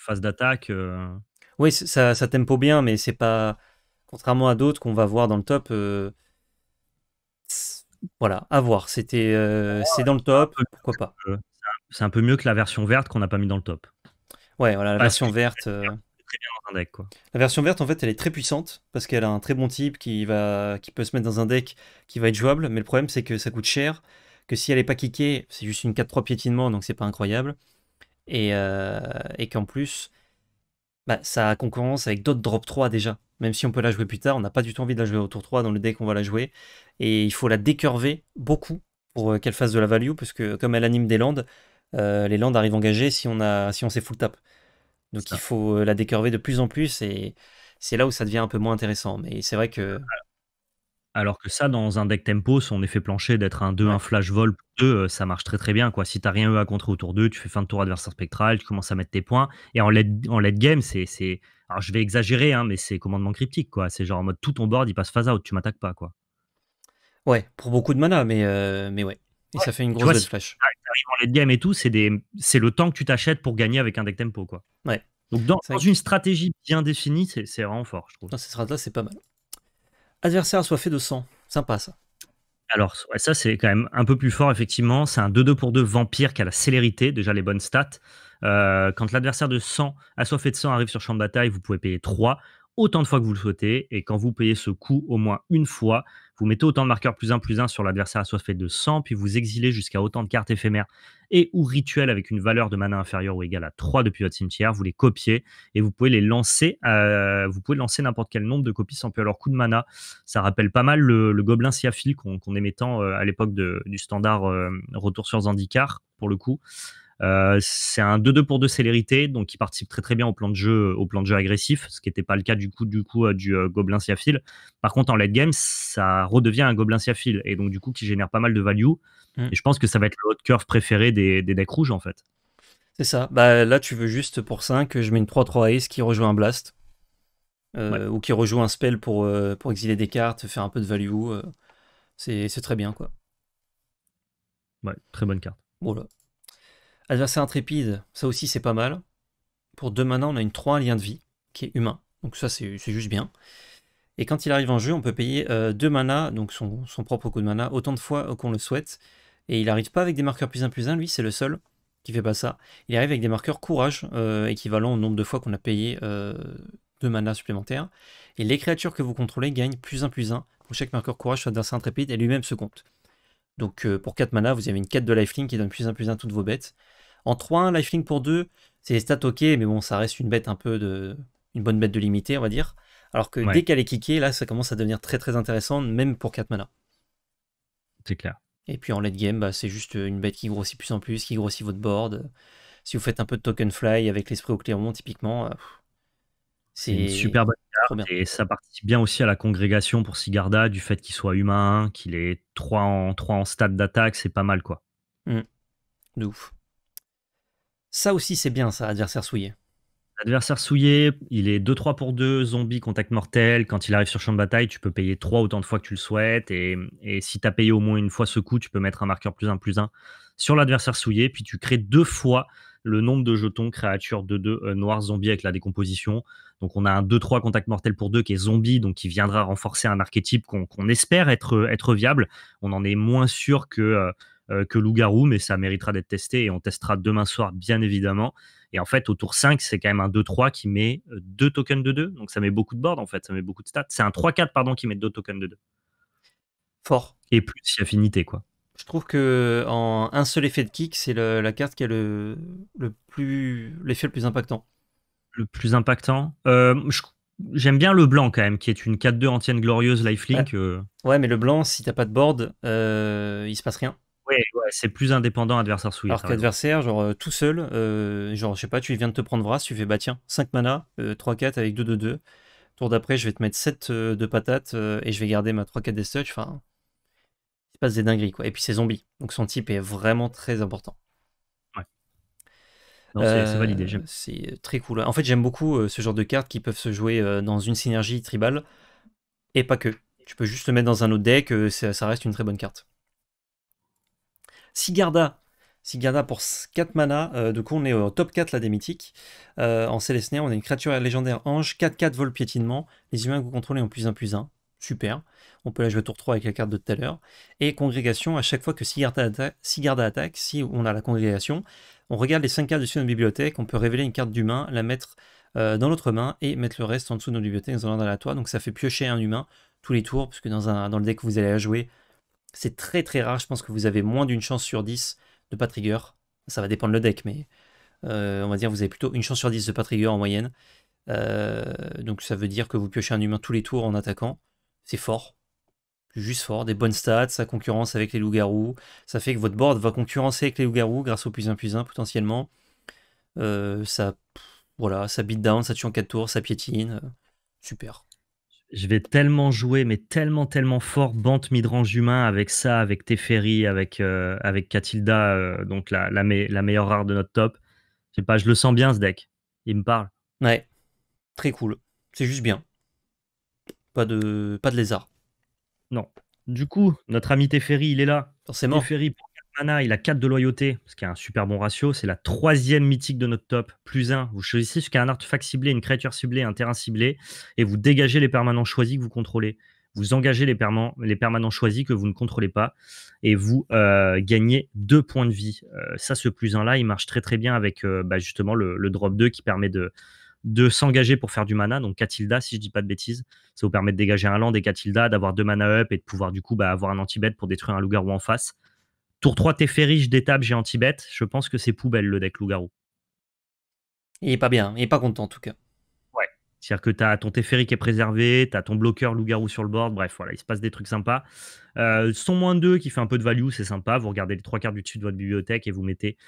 phase d'attaque. Euh. Oui, ça, ça tempo bien, mais c'est pas. Contrairement à d'autres qu'on va voir dans le top. Voilà, à voir. C'était, c'est dans le top, pourquoi pas. C'est un peu mieux que la version verte qu'on n'a pas mis dans le top. Ouais, voilà, la version verte. La version verte, en fait, elle est très puissante parce qu'elle a un très bon type qui, va, qui peut se mettre dans un deck qui va être jouable. Mais le problème, c'est que ça coûte cher. Que si elle n'est pas kickée, c'est juste une 4-3 piétinement, donc c'est pas incroyable. Et, euh, qu'en plus, bah, ça a concurrence avec d'autres drop 3 déjà. Même si on peut la jouer plus tard, on n'a pas du tout envie de la jouer au tour 3 dans le deck on va la jouer. Et il faut la décurver beaucoup pour euh, qu'elle fasse de la value, parce que comme elle anime des landes, euh, les landes arrivent engagées si on, a, si on s'est full tap. Donc il faut euh, la décurver de plus en plus et c'est là où ça devient un peu moins intéressant. Mais c'est vrai que. Alors que ça, dans un deck tempo, son effet plancher d'être un 2, un flash vol 2, euh, ça marche très très bien. Quoi. Si t'as rien eu à contrer autour d'eux, tu fais fin de tour adversaire spectral, tu commences à mettre tes points. Et en late, en lead game, c'est. Alors je vais exagérer, hein, mais c'est commandement cryptique. quoi. C'est genre en mode tout ton board, il passe phase out, tu m'attaques pas. quoi. Ouais, pour beaucoup de mana, mais, euh, mais ouais. Et ça fait une grosse vois, flash. Ah, les en late game et tout, c'est le temps que tu t'achètes pour gagner avec un deck tempo. Quoi. Ouais. Donc dans, une stratégie bien définie, c'est vraiment fort, je trouve. Dans cette là c'est pas mal. Adversaire assoiffé de sang, sympa ça. Alors, ça, c'est quand même un peu plus fort, effectivement. C'est un 2-2 pour 2 vampire qui a la célérité, déjà les bonnes stats. Euh, quand l'adversaire de 100, assoiffé de sang, arrive sur champ de bataille, vous pouvez payer 3 autant de fois que vous le souhaitez. Et quand vous payez ce coup au moins une fois, vous mettez autant de marqueurs plus 1 plus 1 sur l'adversaire à fait de 100, puis vous exilez jusqu'à autant de cartes éphémères et ou rituels avec une valeur de mana inférieure ou égale à 3 depuis votre cimetière. Vous les copiez et vous pouvez les lancer. Euh, vous pouvez lancer n'importe quel nombre de copies sans à leur coup de mana. Ça rappelle pas mal le, gobelin Siafil qu'on émettant aimait tant euh, à l'époque du standard euh, Retour sur Zandikar, pour le coup. Euh, c'est un 2-2 pour 2 célérité, donc qui participe très très bien au plan de jeu, au plan de jeu agressif, ce qui n'était pas le cas du coup du, coup, euh, du euh, Gobelin Siafil. Par contre, en late game, ça redevient un Gobelin siaphil, et donc du coup qui génère pas mal de value. Mmh. Et je pense que ça va être le hot curve préféré des, decks rouges en fait. C'est ça. Bah, là, tu veux juste pour que je mets une 3-3 Ace qui rejoint un Blast. Ou qui rejoue un spell pour, pour exiler des cartes, faire un peu de value. c'est très bien, quoi. Ouais, très bonne carte. Voilà. Adversaire intrépide, ça aussi c'est pas mal. Pour deux manas, on a une 3 lien de vie, qui est humain. Donc ça c'est juste bien. Et quand il arrive en jeu, on peut payer 2 euh, deux mana, donc son, propre coup de mana, autant de fois euh, qu'on le souhaite. Et il n'arrive pas avec des marqueurs plus 1 plus 1, lui c'est le seul qui fait pas ça. Il arrive avec des marqueurs courage, euh, équivalent au nombre de fois qu'on a payé 2 deux mana supplémentaires. Et les créatures que vous contrôlez gagnent plus 1 plus 1 pour chaque marqueur courage sur adversaire intrépide et lui-même se compte. Donc pour 4 mana, vous avez une 4 de lifelink qui donne plus 1 plus 1 toutes vos bêtes. En 3 lifelink pour 2, c'est stats ok, mais bon, ça reste une bête un peu de. une bonne bête de limité, on va dire. Alors que dès qu'elle est kickée, là, ça commence à devenir très très intéressant, même pour 4 mana. C'est clair. Et puis en late game, bah, c'est juste une bête qui grossit plus en plus, qui grossit votre board. Si vous faites un peu de token fly avec l'esprit au monde typiquement, euh, c'est une super bonne carte. Et ça participe bien aussi à la congrégation pour Sigarda du fait qu'il soit humain, qu'il est 3 en, 3 en stade d'attaque, c'est pas mal quoi. Mmh. De ouf. Ça aussi, c'est bien, ça, adversaire souillé. L'adversaire souillé, il est 2-3 pour 2, zombie, contact mortel. Quand il arrive sur champ de bataille, tu peux payer 3 autant de fois que tu le souhaites. Et, si tu as payé au moins une fois ce coup, tu peux mettre un marqueur plus 1 plus 1 sur l'adversaire souillé. Puis tu crées deux fois le nombre de jetons créatures de 2 euh, noirs zombies avec la décomposition. Donc on a un 2-3 contact mortel pour 2 qui est zombie, donc qui viendra renforcer un archétype qu'on espère être, viable. On en est moins sûr que... Euh, euh, que Loup-Garou, mais ça méritera d'être testé et on testera demain soir, bien évidemment. Et en fait, au tour 5, c'est quand même un 2-3 qui met 2 euh, tokens de 2. Donc ça met beaucoup de board en fait, ça met beaucoup de stats. C'est un 3-4, pardon, qui met 2 tokens de 2. Fort. Et plus affinité, quoi. Je trouve que en un seul effet de kick, c'est la carte qui a le, plus l'effet le plus impactant. Le plus impactant. Euh, j'aime bien le blanc quand même, qui est une 4-2 antienne glorieuse lifelink. Ouais. ouais. mais le blanc, si t'as pas de board, il se passe rien. Ouais, c'est plus indépendant adversaire souillé. Alors qu'adversaire, genre euh, tout seul, euh, genre je sais pas, tu viens de te prendre Vras, tu fais bah tiens, 5 mana, 3-4 euh, avec 2-2-2. Tour d'après, je vais te mettre 7 de patates et je vais garder ma 3-4 des touch. Enfin, il passe des dingueries quoi. Et puis c'est zombie, donc son type est vraiment très important. Ouais. C'est validé, C'est très cool. En fait, j'aime beaucoup ce genre de cartes qui peuvent se jouer dans une synergie tribale et pas que. Tu peux juste le mettre dans un autre deck, ça, ça reste une très bonne carte. Sigarda. Sigarda pour 4 mana, euh, donc on est au top 4 là des mythiques. Euh, en Célestiné, on a une créature légendaire ange, 4-4 vol piétinement. Les humains que vous contrôlez ont plus 1 plus 1. Super. On peut la jouer tour 3 avec la carte de tout à l'heure. Et congrégation, à chaque fois que Sigarda, attaque, si on a la congrégation, on regarde les 5 cartes dessus de notre bibliothèque, on peut révéler une carte d'humain, la mettre euh, dans l'autre main et mettre le reste en dessous de nos bibliothèques dans la toit. Donc ça fait piocher un humain tous les tours, puisque dans, le deck que vous allez jouer, c'est très très rare, je pense que vous avez moins d'une chance sur 10 de pas trigger. Ça va dépendre le deck, mais euh, on va dire que vous avez plutôt une chance sur 10 de pas trigger en moyenne. Euh, donc ça veut dire que vous piochez un humain tous les tours en attaquant. C'est fort. Juste fort. Des bonnes stats, ça concurrence avec les loups-garous. Ça fait que votre board va concurrencer avec les loups-garous grâce au plus 1 plus 1 potentiellement. Euh, ça, voilà, ça beat down, ça tue en 4 tours, ça piétine. super je vais tellement jouer, mais tellement, tellement fort, bande Midrange Humain avec ça, avec Teferi, avec, euh, avec Catilda, euh, donc la, meilleure rare de notre top. Je sais pas, je le sens bien ce deck. Il me parle. Ouais, très cool. C'est juste bien. Pas de, pas de lézard. Non. Du coup, notre ami Teferi, il est là. Forcément. Teferi, il a 4 de loyauté, ce qui est un super bon ratio. C'est la troisième mythique de notre top, plus 1. Vous choisissez jusqu'à un artefact ciblé, une créature ciblée, un terrain ciblé, et vous dégagez les permanents choisis que vous contrôlez. Vous engagez les, permanents, les permanents choisis que vous ne contrôlez pas, et vous euh, gagnez 2 points de vie. Euh, ça, ce plus 1-là, il marche très très bien avec euh, bah, justement le, drop 2 qui permet de, de s'engager pour faire du mana, donc Catilda, si je ne dis pas de bêtises, ça vous permet de dégager un land et Catilda, d'avoir deux mana up et de pouvoir du coup bah, avoir un anti-bet pour détruire un loup-garou en face. Tour 3 Teferi, d'étape, j'ai anti-bet. Je pense que c'est poubelle le deck loup-garou. Il est pas bien, il est pas content en tout cas. Ouais. C'est-à-dire que tu as ton Teferi qui est préservé, tu as ton bloqueur loup-garou sur le board, bref, voilà, il se passe des trucs sympas. Euh, son moins 2 qui fait un peu de value, c'est sympa. Vous regardez les trois quarts du dessus de votre bibliothèque et vous mettez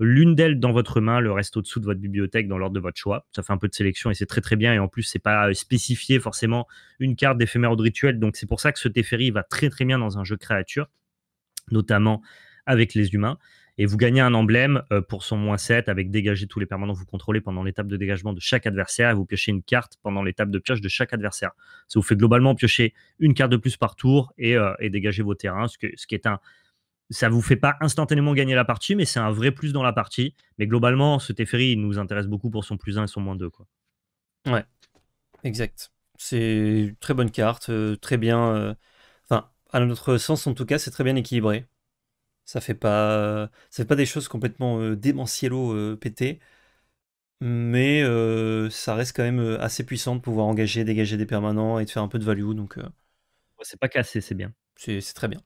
l'une d'elles dans votre main, le reste au-dessous de votre bibliothèque dans l'ordre de votre choix. Ça fait un peu de sélection et c'est très très bien. Et en plus, c'est pas euh, spécifié forcément une carte d'éphémère de rituel. Donc c'est pour ça que ce Teferi va très très bien dans un jeu créature, notamment avec les humains. Et vous gagnez un emblème euh, pour son moins 7 avec dégager tous les permanents que vous contrôlez pendant l'étape de dégagement de chaque adversaire et vous piochez une carte pendant l'étape de pioche de chaque adversaire. Ça vous fait globalement piocher une carte de plus par tour et, euh, dégager vos terrains, ce, qui est un, ça vous fait pas instantanément gagner la partie, mais c'est un vrai plus dans la partie. Mais globalement, ce Teferi, il nous intéresse beaucoup pour son plus 1 et son moins 2. Quoi. Ouais, exact. C'est très bonne carte, euh, très bien. Enfin, à notre sens, en tout cas, c'est très bien équilibré. Ça fait pas, euh, fait pas des choses complètement euh, démentiello euh, pété. mais ça reste quand même assez puissant de pouvoir engager, dégager des permanents et de faire un peu de value. Donc, c'est pas cassé, c'est bien. C'est très bien.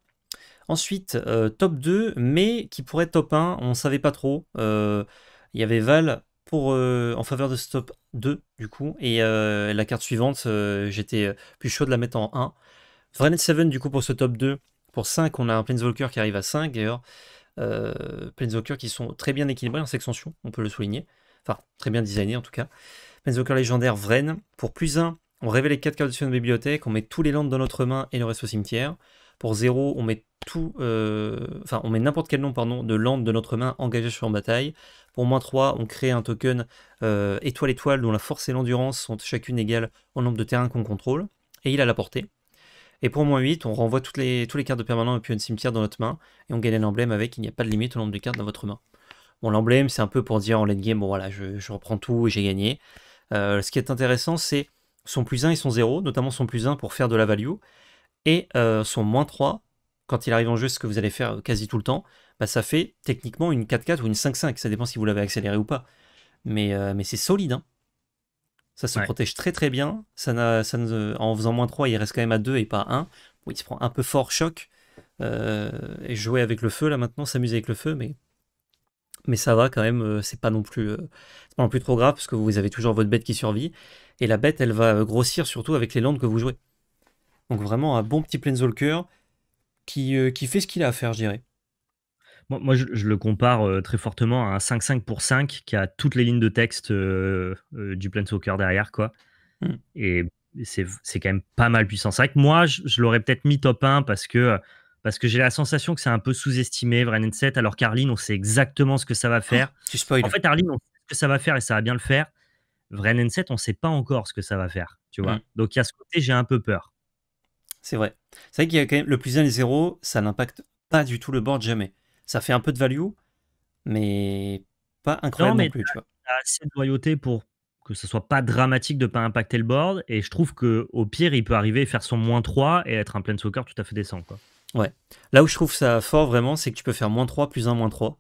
Ensuite, top 2, mais qui pourrait être top 1, on savait pas trop. Il y avait Val pour, en faveur de ce top 2, du coup, et la carte suivante, j'étais plus chaud de la mettre en 1. Vranet 7, du coup, pour ce top 2, pour 5, on a un Planeswalker qui arrive à 5, d'ailleurs. Euh, Planeswalker qui sont très bien équilibrés en Sextension, on peut le souligner. Enfin, très bien designés en tout cas. Planeswalker légendaire Vren. Pour plus 1, on révèle les 4 cartes de notre bibliothèque, on met tous les landes dans notre main et le reste au cimetière. Pour 0, on met tout, euh, enfin, on met n'importe quel nom pardon, de land de notre main engagé sur en bataille. Pour moins 3, on crée un token euh, étoile-étoile dont la force et l'endurance sont chacune égales au nombre de terrains qu'on contrôle. Et il a la portée. Et pour moins 8, on renvoie toutes les, tous les cartes de permanent et puis un cimetière dans notre main, et on gagne un emblème avec, il n'y a pas de limite au nombre de cartes dans votre main. Bon, l'emblème, c'est un peu pour dire en late game, bon voilà, je, reprends tout et j'ai gagné. Euh, ce qui est intéressant, c'est son plus 1 et son 0, notamment son plus 1 pour faire de la value, et euh, son moins 3, quand il arrive en jeu, ce que vous allez faire euh, quasi tout le temps, bah, ça fait techniquement une 4-4 ou une 5-5, ça dépend si vous l'avez accéléré ou pas. Mais, mais c'est solide, hein ça se protège très très bien. Ça, en faisant moins 3, il reste quand même à 2 et pas à 1. il se prend un peu fort choc. Euh, et jouer avec le feu, là maintenant, s'amuser avec le feu, mais, mais ça va quand même. Euh, c'est pas non plus euh, pas non plus trop grave parce que vous avez toujours votre bête qui survit. Et la bête, elle va grossir surtout avec les landes que vous jouez. Donc vraiment un bon petit Planeswalker qui, qui fait ce qu'il a à faire, je dirais. Moi, je, le compare euh, très fortement à un 5-5 pour 5 qui a toutes les lignes de texte euh, euh, du Planeswalker Soccer derrière. quoi. Hmm. Et c'est, quand même pas mal puissant. C'est moi, je, l'aurais peut-être mis top 1 parce que, parce que j'ai la sensation que c'est un peu sous-estimé, Vrenen 7, alors qu'Arline, on sait exactement ce que ça va ah, faire. tu spoil. En fait, Arline, on sait ce que ça va faire et ça va bien le faire. Vrenen 7, on sait pas encore ce que ça va faire. Tu vois hmm. Donc, il y a ce côté, j'ai un peu peur. C'est vrai. C'est vrai qu'il y a quand même le plus 1 et 0, ça n'impacte pas du tout le board jamais ça fait un peu de value, mais pas incroyable non, plus. Tu vois. assez de loyauté pour que ce soit pas dramatique de pas impacter le board. Et je trouve que au pire, il peut arriver faire son moins 3 et être un plein soccer tout à fait décent. Quoi. Ouais. Là où je trouve ça fort vraiment, c'est que tu peux faire moins 3 plus 1 moins 3.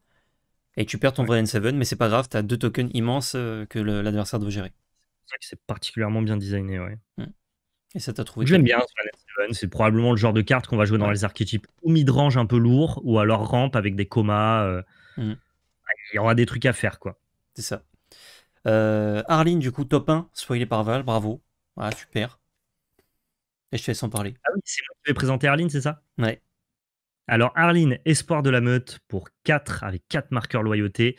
Et tu perds ton vrai N7, mais c'est pas grave, tu as deux tokens immenses euh, que l'adversaire doit gérer. C'est particulièrement bien designé, ouais. Mmh. Et ça t'a trouvé. J'aime bien c'est probablement le genre de carte qu'on va jouer dans les archétypes ou midrange un peu lourd, ou alors rampe avec des comas. Euh. Mm. Il y aura des trucs à faire, quoi. C'est ça. Euh, Arline, du coup, top 1, spoilé par Val, bravo. super. Et je te laisse en parler. Ah oui, c'est moi qui vais présenter Arline, c'est ça Ouais. Alors, Arline, espoir de la meute pour 4 avec 4 marqueurs loyauté.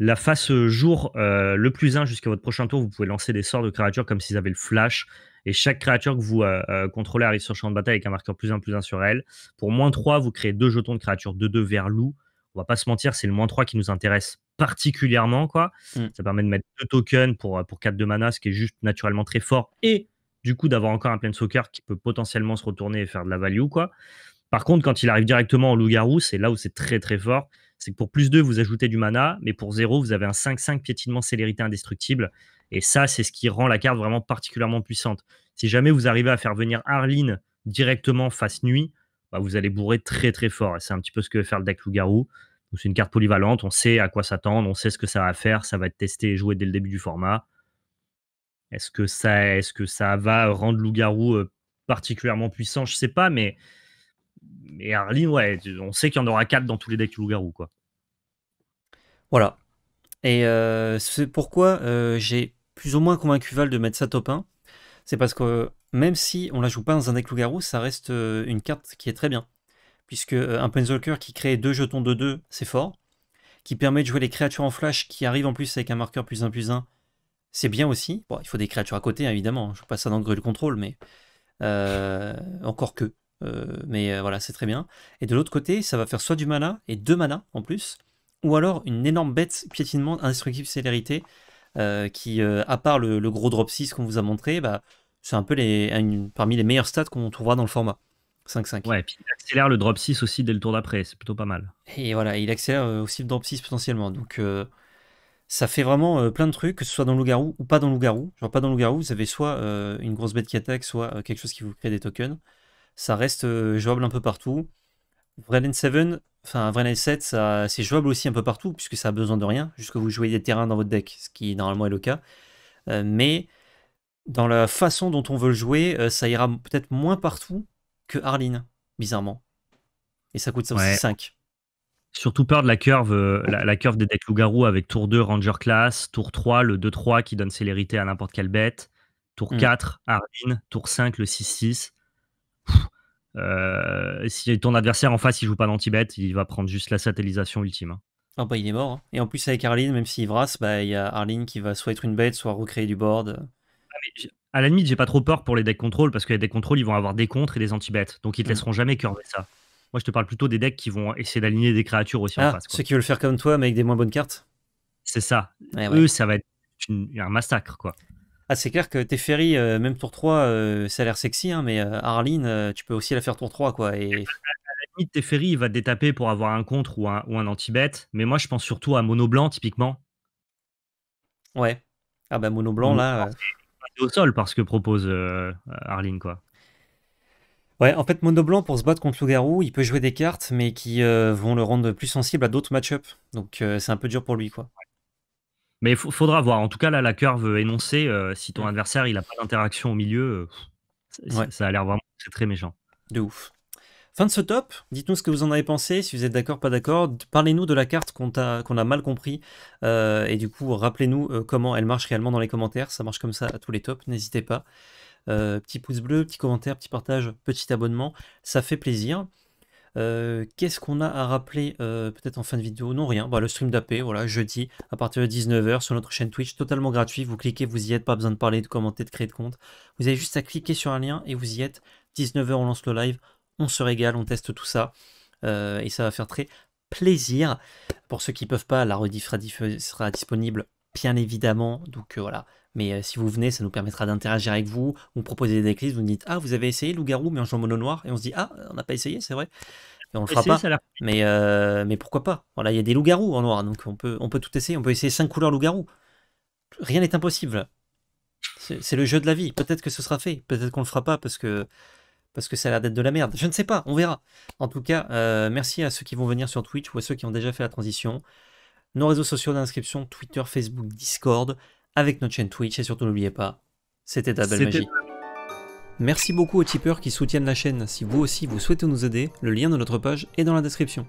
La face euh, jour, le plus 1 jusqu'à votre prochain tour, vous pouvez lancer des sorts de créatures comme s'ils avaient le flash. Et chaque créature que vous euh, euh, contrôlez arrive sur le champ de bataille avec un marqueur plus 1 plus 1 sur elle. Pour moins 3, vous créez deux jetons de créatures 2-2 vers loup. On va pas se mentir, c'est le moins 3 qui nous intéresse particulièrement. quoi. Mm. Ça permet de mettre deux tokens pour, euh, pour 4 de mana, ce qui est juste naturellement très fort. Et du coup, d'avoir encore un soccer qui peut potentiellement se retourner et faire de la value. quoi. Par contre, quand il arrive directement au loup-garou, c'est là où c'est très très fort. C'est que pour plus 2, vous ajoutez du mana, mais pour 0, vous avez un 5-5 piétinement célérité indestructible. Et ça, c'est ce qui rend la carte vraiment particulièrement puissante. Si jamais vous arrivez à faire venir Arline directement face nuit, bah, vous allez bourrer très très fort. c'est un petit peu ce que veut faire le deck loup-garou. C'est une carte polyvalente, on sait à quoi s'attendre, on sait ce que ça va faire, ça va être testé et joué dès le début du format. Est-ce que ça, est que ça va rendre loup-garou euh, particulièrement puissant Je ne sais pas, mais, mais Arline, ouais, on sait qu'il y en aura 4 dans tous les decks loup-garou. Voilà. Et euh, c'est pourquoi euh, j'ai ou moins convaincu Val de mettre ça top 1, c'est parce que même si on la joue pas dans un deck loup-garou, ça reste euh, une carte qui est très bien. Puisque euh, un Penzalker qui crée deux jetons de 2, c'est fort. Qui permet de jouer les créatures en flash qui arrivent en plus avec un marqueur plus 1 plus 1, c'est bien aussi. Bon, il faut des créatures à côté, hein, évidemment. Je passe ça dans le contrôle, mais euh, encore que. mais voilà, c'est très bien. Et de l'autre côté, ça va faire soit du mana, et deux mana en plus, ou alors une énorme bête piétinement, indestructible, célérité, euh, qui, euh, à part le, gros drop 6 qu'on vous a montré, bah, c'est un peu parmi les meilleurs stats qu'on trouvera dans le format. 5-5. Ouais, et puis il accélère le drop 6 aussi dès le tour d'après, c'est plutôt pas mal. Et voilà, il accélère euh, aussi le drop 6 potentiellement. Donc ça fait vraiment plein de trucs, que ce soit dans Loup-Garou ou pas dans Loup-Garou. Genre pas dans Loup-Garou, vous avez soit une grosse bête qui attaque, soit quelque chose qui vous crée des tokens. Ça reste jouable un peu partout. 7, Enfin, un vrai 7, c'est jouable aussi un peu partout, puisque ça a besoin de rien, jusque vous jouez des terrains dans votre deck, ce qui normalement est le cas. Euh, mais dans la façon dont on veut le jouer, euh, ça ira peut-être moins partout que Arline, bizarrement. Et ça coûte ça aussi 5. Surtout peur de la curve, euh, la, des decks loup-garou avec tour 2 Ranger Class, tour 3 le 2-3 qui donne célérité à n'importe quelle bête, tour 4 hmm. Arline, tour 5 le 6-6. Euh, si ton adversaire en face, il joue pas d'anti-bet, il va prendre juste la satellisation ultime. Hein. Ah bah il est mort. Hein. Et en plus avec Arline, même s'il brasse, bah il y a Arline qui va soit être une bête, soit recréer du board. Ah, à la limite, j'ai pas trop peur pour les decks contrôle parce que les decks contrôle, ils vont avoir des contres et des anti-bêtes. Donc ils te hmm. laisseront jamais curver ça. Moi, je te parle plutôt des decks qui vont essayer d'aligner des créatures aussi en ah, face. Ceux qui veulent faire comme toi, mais avec des moins bonnes cartes C'est ça. Eux, ça va être un massacre, quoi. Ah, c'est clair que Teferi, euh, même tour 3, euh, ça a l'air sexy, hein, mais euh, Arline, tu peux aussi la faire tour 3, quoi. Et... Bah, à la limite, Teferi, il va te détaper pour avoir un contre ou un, ou un anti-bet, mais moi, je pense surtout à Mono Blanc, typiquement. Ouais. Ah bah, Mono Blanc, là... au sol, parce que propose Arline, quoi. Ouais, en fait, Mono Blanc, pour se battre contre Loup-Garou, il peut jouer des cartes, mais qui vont le rendre plus sensible à d'autres match-ups. Donc, c'est un peu dur pour lui, quoi. Mais il faudra voir. En tout cas, là, la curve énoncée, euh, si ton adversaire il n'a pas d'interaction au milieu, euh, ça a l'air vraiment très, méchant. De ouf. Fin de ce top, dites-nous ce que vous en avez pensé, si vous êtes d'accord, pas d'accord. Parlez-nous de la carte qu'on a, mal compris. Euh, et du coup, rappelez-nous comment elle marche réellement dans les commentaires. Ça marche comme ça à tous les tops, n'hésitez pas. petit pouce bleu, petit commentaire, petit partage, petit abonnement. Ça fait plaisir. Euh, qu'est-ce qu'on a à rappeler euh, peut-être en fin de vidéo Non, rien. Bah, le stream d'AP, voilà, jeudi, à partir de 19h sur notre chaîne Twitch, totalement gratuit. Vous cliquez, vous y êtes, pas besoin de parler, de commenter, de créer de compte. Vous avez juste à cliquer sur un lien et vous y êtes. 19h, on lance le live, on se régale, on teste tout ça. Euh, et ça va faire très plaisir. Pour ceux qui ne peuvent pas, la rediff sera disponible bien évidemment. Donc euh, voilà. Mais euh, si vous venez, ça nous permettra d'interagir avec vous. Vous proposez des déclises, vous nous dites Ah, vous avez essayé loup-garou, mais en jouant mono noir. Et on se dit Ah, on n'a pas essayé, c'est vrai. on le fera pas. Mais, euh, mais pourquoi pas Voilà, il y a des loups-garous en noir, donc on peut, on peut tout essayer. On peut essayer cinq couleurs Loup-Garou. Rien n'est impossible. C'est le jeu de la vie. Peut-être que ce sera fait. Peut-être qu'on le fera pas parce que parce que ça a l'air de la merde. Je ne sais pas, on verra. En tout cas, merci à ceux qui vont venir sur Twitch ou à ceux qui ont déjà fait la transition nos réseaux sociaux d'inscription, Twitter, Facebook, Discord, avec notre chaîne Twitch et surtout n'oubliez pas, c'était ta belle magie. Merci beaucoup aux tipeurs qui soutiennent la chaîne. Si vous aussi vous souhaitez nous aider, le lien de notre page est dans la description.